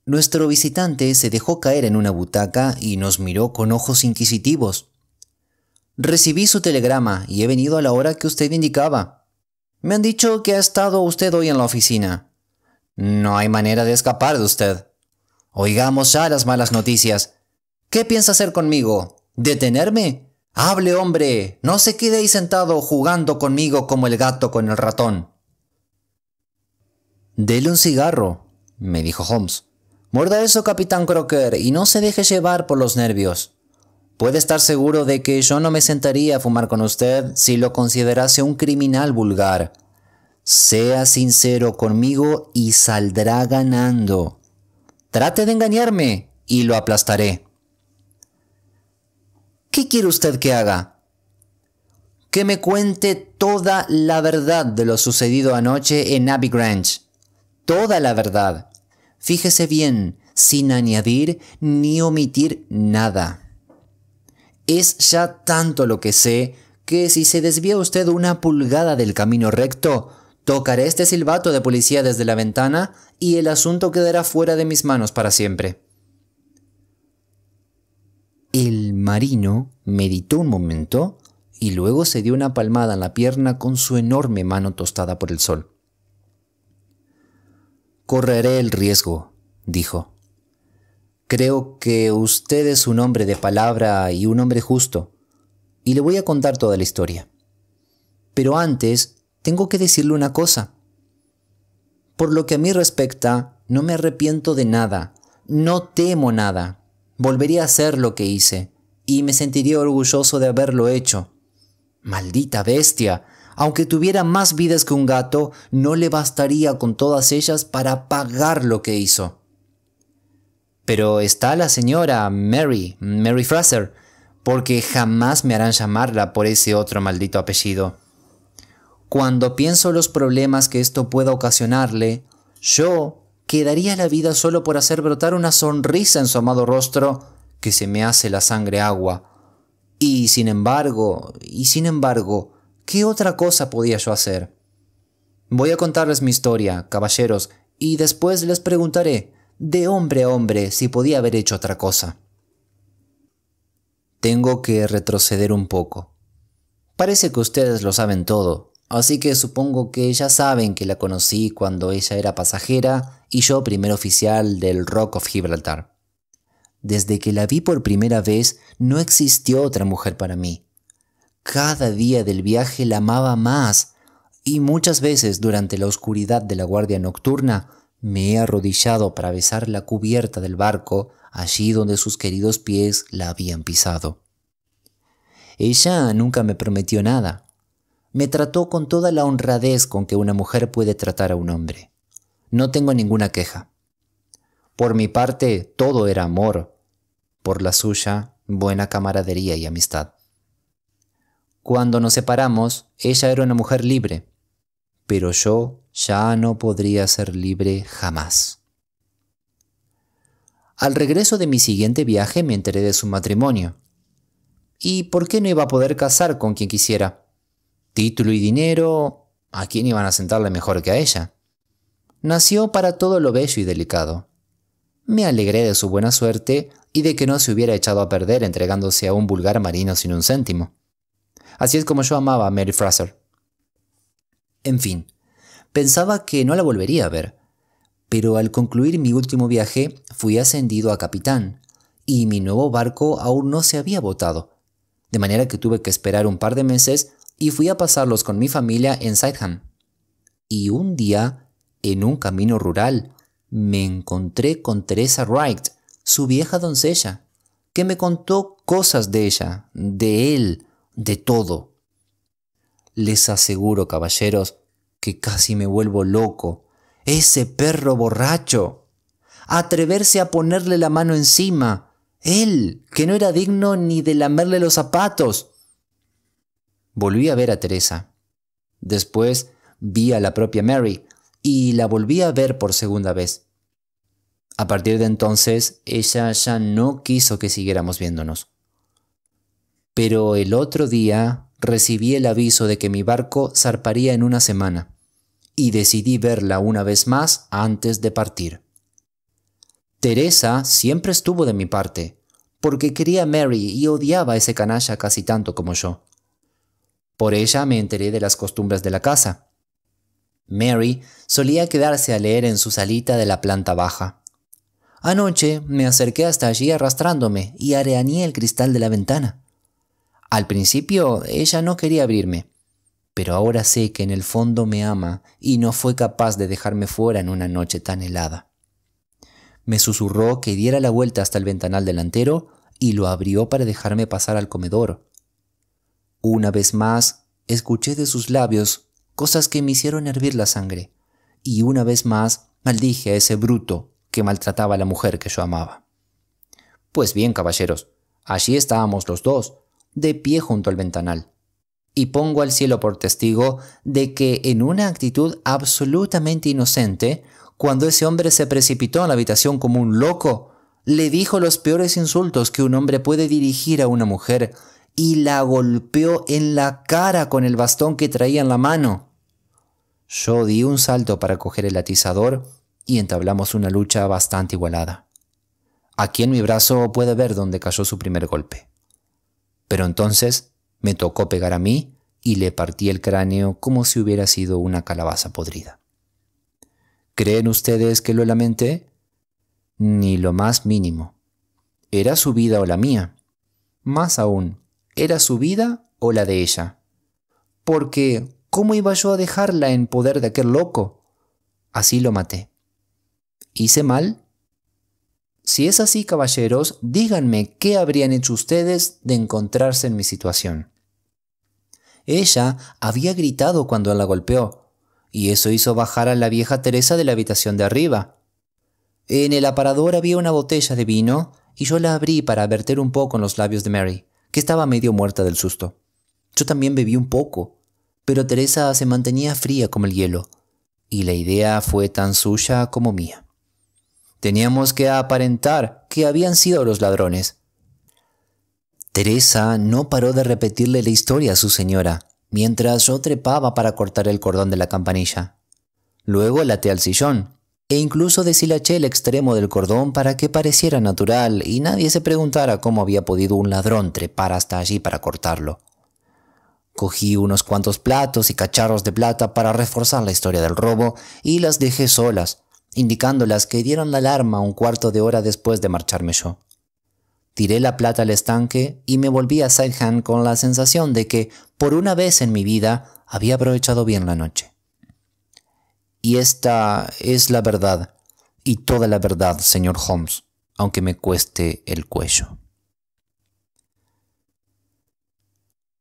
Nuestro visitante se dejó caer en una butaca y nos miró con ojos inquisitivos. Recibí su telegrama y he venido a la hora que usted indicaba. Me han dicho que ha estado usted hoy en la oficina. No hay manera de escapar de usted. Oigamos ya las malas noticias. ¿Qué piensa hacer conmigo? ¿Detenerme? Hable, hombre. No se quede ahí sentado jugando conmigo como el gato con el ratón. Dele un cigarro, me dijo Holmes. Muerda eso, capitán Crocker, y no se deje llevar por los nervios. Puede estar seguro de que yo no me sentaría a fumar con usted si lo considerase un criminal vulgar. Sea sincero conmigo y saldrá ganando. Trate de engañarme y lo aplastaré. ¿Qué quiere usted que haga? Que me cuente toda la verdad de lo sucedido anoche en Abbey Grange. Toda la verdad. Fíjese bien, sin añadir ni omitir nada. Es ya tanto lo que sé que si se desvía usted una pulgada del camino recto, tocaré este silbato de policía desde la ventana y el asunto quedará fuera de mis manos para siempre. El marino meditó un momento y luego se dio una palmada en la pierna con su enorme mano tostada por el sol. Correré el riesgo, dijo. Creo que usted es un hombre de palabra y un hombre justo, y le voy a contar toda la historia. Pero antes, tengo que decirle una cosa. Por lo que a mí respecta, no me arrepiento de nada, no temo nada. Volvería a hacer lo que hice, y me sentiría orgulloso de haberlo hecho. Maldita bestia, aunque tuviera más vidas que un gato, no le bastaría con todas ellas para pagar lo que hizo pero está la señora Mary, Mary Fraser, porque jamás me harán llamarla por ese otro maldito apellido. Cuando pienso los problemas que esto pueda ocasionarle, yo quedaría la vida solo por hacer brotar una sonrisa en su amado rostro que se me hace la sangre agua. Y sin embargo, y sin embargo, ¿qué otra cosa podía yo hacer? Voy a contarles mi historia, caballeros, y después les preguntaré de hombre a hombre si podía haber hecho otra cosa. Tengo que retroceder un poco. Parece que ustedes lo saben todo, así que supongo que ya saben que la conocí cuando ella era pasajera y yo primer oficial del Rock of Gibraltar. Desde que la vi por primera vez no existió otra mujer para mí. Cada día del viaje la amaba más y muchas veces durante la oscuridad de la guardia nocturna me he arrodillado para besar la cubierta del barco, allí donde sus queridos pies la habían pisado. Ella nunca me prometió nada. Me trató con toda la honradez con que una mujer puede tratar a un hombre. No tengo ninguna queja. Por mi parte, todo era amor. Por la suya, buena camaradería y amistad. Cuando nos separamos, ella era una mujer libre, pero yo ya no podría ser libre jamás. Al regreso de mi siguiente viaje me enteré de su matrimonio. ¿Y por qué no iba a poder casar con quien quisiera? Título y dinero, ¿a quién iban a sentarle mejor que a ella? Nació para todo lo bello y delicado. Me alegré de su buena suerte y de que no se hubiera echado a perder entregándose a un vulgar marino sin un céntimo. Así es como yo amaba a Mary Fraser. En fin, Pensaba que no la volvería a ver, pero al concluir mi último viaje fui ascendido a capitán, y mi nuevo barco aún no se había botado, de manera que tuve que esperar un par de meses y fui a pasarlos con mi familia en Sideham. Y un día, en un camino rural, me encontré con Teresa Wright, su vieja doncella, que me contó cosas de ella, de él, de todo. Les aseguro, caballeros, que casi me vuelvo loco. Ese perro borracho. Atreverse a ponerle la mano encima. Él, que no era digno ni de lamerle los zapatos. Volví a ver a Teresa. Después vi a la propia Mary y la volví a ver por segunda vez. A partir de entonces, ella ya no quiso que siguiéramos viéndonos. Pero el otro día recibí el aviso de que mi barco zarparía en una semana, y decidí verla una vez más antes de partir. Teresa siempre estuvo de mi parte, porque quería a Mary y odiaba a ese canalla casi tanto como yo. Por ella me enteré de las costumbres de la casa. Mary solía quedarse a leer en su salita de la planta baja. Anoche me acerqué hasta allí arrastrándome y areané el cristal de la ventana. Al principio ella no quería abrirme, pero ahora sé que en el fondo me ama y no fue capaz de dejarme fuera en una noche tan helada. Me susurró que diera la vuelta hasta el ventanal delantero y lo abrió para dejarme pasar al comedor. Una vez más, escuché de sus labios cosas que me hicieron hervir la sangre, y una vez más maldije a ese bruto que maltrataba a la mujer que yo amaba. Pues bien, caballeros, allí estábamos los dos, de pie junto al ventanal. Y pongo al cielo por testigo de que en una actitud absolutamente inocente, cuando ese hombre se precipitó a la habitación como un loco, le dijo los peores insultos que un hombre puede dirigir a una mujer y la golpeó en la cara con el bastón que traía en la mano. Yo di un salto para coger el atizador y entablamos una lucha bastante igualada. Aquí en mi brazo puede ver dónde cayó su primer golpe. Pero entonces me tocó pegar a mí y le partí el cráneo como si hubiera sido una calabaza podrida. ¿Creen ustedes que lo lamenté? Ni lo más mínimo. Era su vida o la mía. Más aún, era su vida o la de ella. Porque, ¿cómo iba yo a dejarla en poder de aquel loco? Así lo maté. ¿Hice mal? Si es así, caballeros, díganme qué habrían hecho ustedes de encontrarse en mi situación. Ella había gritado cuando la golpeó, y eso hizo bajar a la vieja Teresa de la habitación de arriba. En el aparador había una botella de vino, y yo la abrí para verter un poco en los labios de Mary, que estaba medio muerta del susto. Yo también bebí un poco, pero Teresa se mantenía fría como el hielo, y la idea fue tan suya como mía. Teníamos que aparentar que habían sido los ladrones. Teresa no paró de repetirle la historia a su señora, mientras yo trepaba para cortar el cordón de la campanilla. Luego laté al sillón, e incluso deshilaché el extremo del cordón para que pareciera natural y nadie se preguntara cómo había podido un ladrón trepar hasta allí para cortarlo. Cogí unos cuantos platos y cacharros de plata para reforzar la historia del robo y las dejé solas, indicándolas que dieron la alarma un cuarto de hora después de marcharme yo. Tiré la plata al estanque y me volví a Sidehand con la sensación de que, por una vez en mi vida, había aprovechado bien la noche. Y esta es la verdad, y toda la verdad, señor Holmes, aunque me cueste el cuello.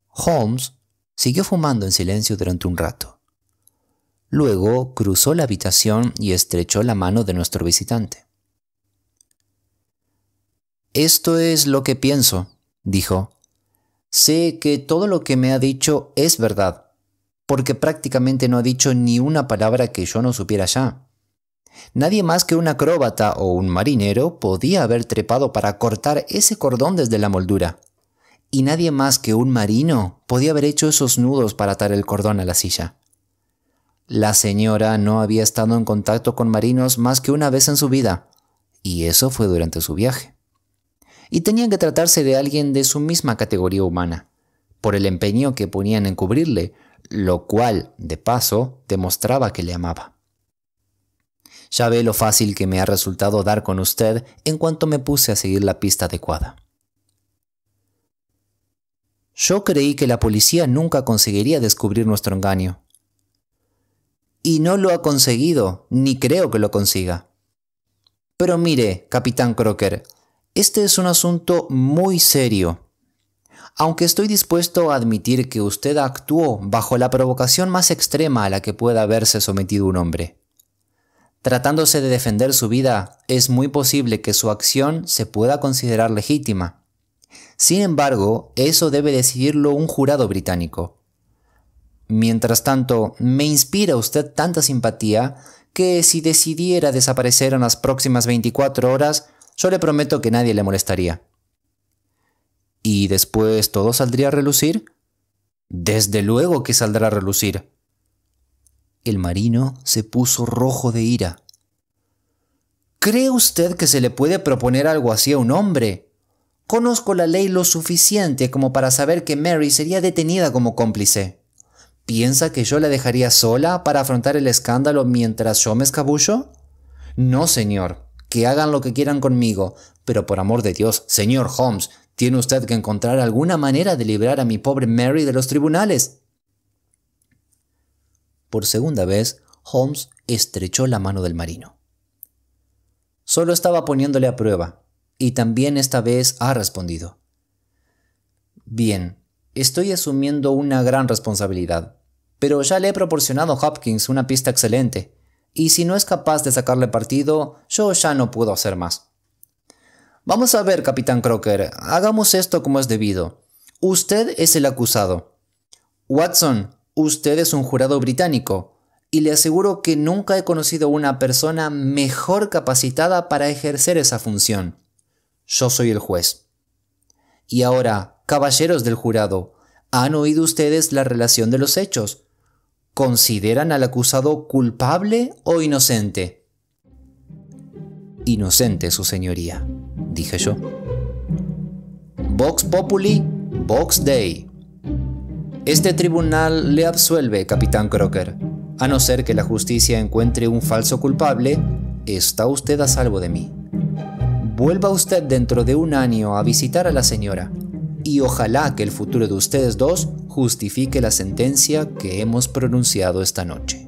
Holmes siguió fumando en silencio durante un rato. Luego cruzó la habitación y estrechó la mano de nuestro visitante. Esto es lo que pienso, dijo. Sé que todo lo que me ha dicho es verdad, porque prácticamente no ha dicho ni una palabra que yo no supiera ya. Nadie más que un acróbata o un marinero podía haber trepado para cortar ese cordón desde la moldura. Y nadie más que un marino podía haber hecho esos nudos para atar el cordón a la silla. La señora no había estado en contacto con marinos más que una vez en su vida, y eso fue durante su viaje. Y tenían que tratarse de alguien de su misma categoría humana, por el empeño que ponían en cubrirle, lo cual, de paso, demostraba que le amaba. Ya ve lo fácil que me ha resultado dar con usted en cuanto me puse a seguir la pista adecuada. Yo creí que la policía nunca conseguiría descubrir nuestro engaño, y no lo ha conseguido, ni creo que lo consiga. Pero mire, capitán Crocker, este es un asunto muy serio. Aunque estoy dispuesto a admitir que usted actuó bajo la provocación más extrema a la que pueda haberse sometido un hombre. Tratándose de defender su vida, es muy posible que su acción se pueda considerar legítima. Sin embargo, eso debe decidirlo un jurado británico. Mientras tanto, me inspira usted tanta simpatía que si decidiera desaparecer en las próximas 24 horas, yo le prometo que nadie le molestaría. ¿Y después todo saldría a relucir? Desde luego que saldrá a relucir. El marino se puso rojo de ira. ¿Cree usted que se le puede proponer algo así a un hombre? Conozco la ley lo suficiente como para saber que Mary sería detenida como cómplice. ¿Piensa que yo la dejaría sola para afrontar el escándalo mientras yo me escabullo? No, señor, que hagan lo que quieran conmigo, pero por amor de Dios, señor Holmes, tiene usted que encontrar alguna manera de librar a mi pobre Mary de los tribunales. Por segunda vez, Holmes estrechó la mano del marino. Solo estaba poniéndole a prueba, y también esta vez ha respondido. Bien, Estoy asumiendo una gran responsabilidad, pero ya le he proporcionado a Hopkins una pista excelente, y si no es capaz de sacarle partido, yo ya no puedo hacer más. Vamos a ver, capitán Crocker, hagamos esto como es debido. Usted es el acusado. Watson, usted es un jurado británico, y le aseguro que nunca he conocido una persona mejor capacitada para ejercer esa función. Yo soy el juez. Y ahora, Caballeros del jurado, ¿han oído ustedes la relación de los hechos? ¿Consideran al acusado culpable o inocente? Inocente, su señoría, dije yo. Vox Populi, Vox Dei. Este tribunal le absuelve, capitán Crocker. A no ser que la justicia encuentre un falso culpable, está usted a salvo de mí. Vuelva usted dentro de un año a visitar a la señora y ojalá que el futuro de ustedes dos justifique la sentencia que hemos pronunciado esta noche.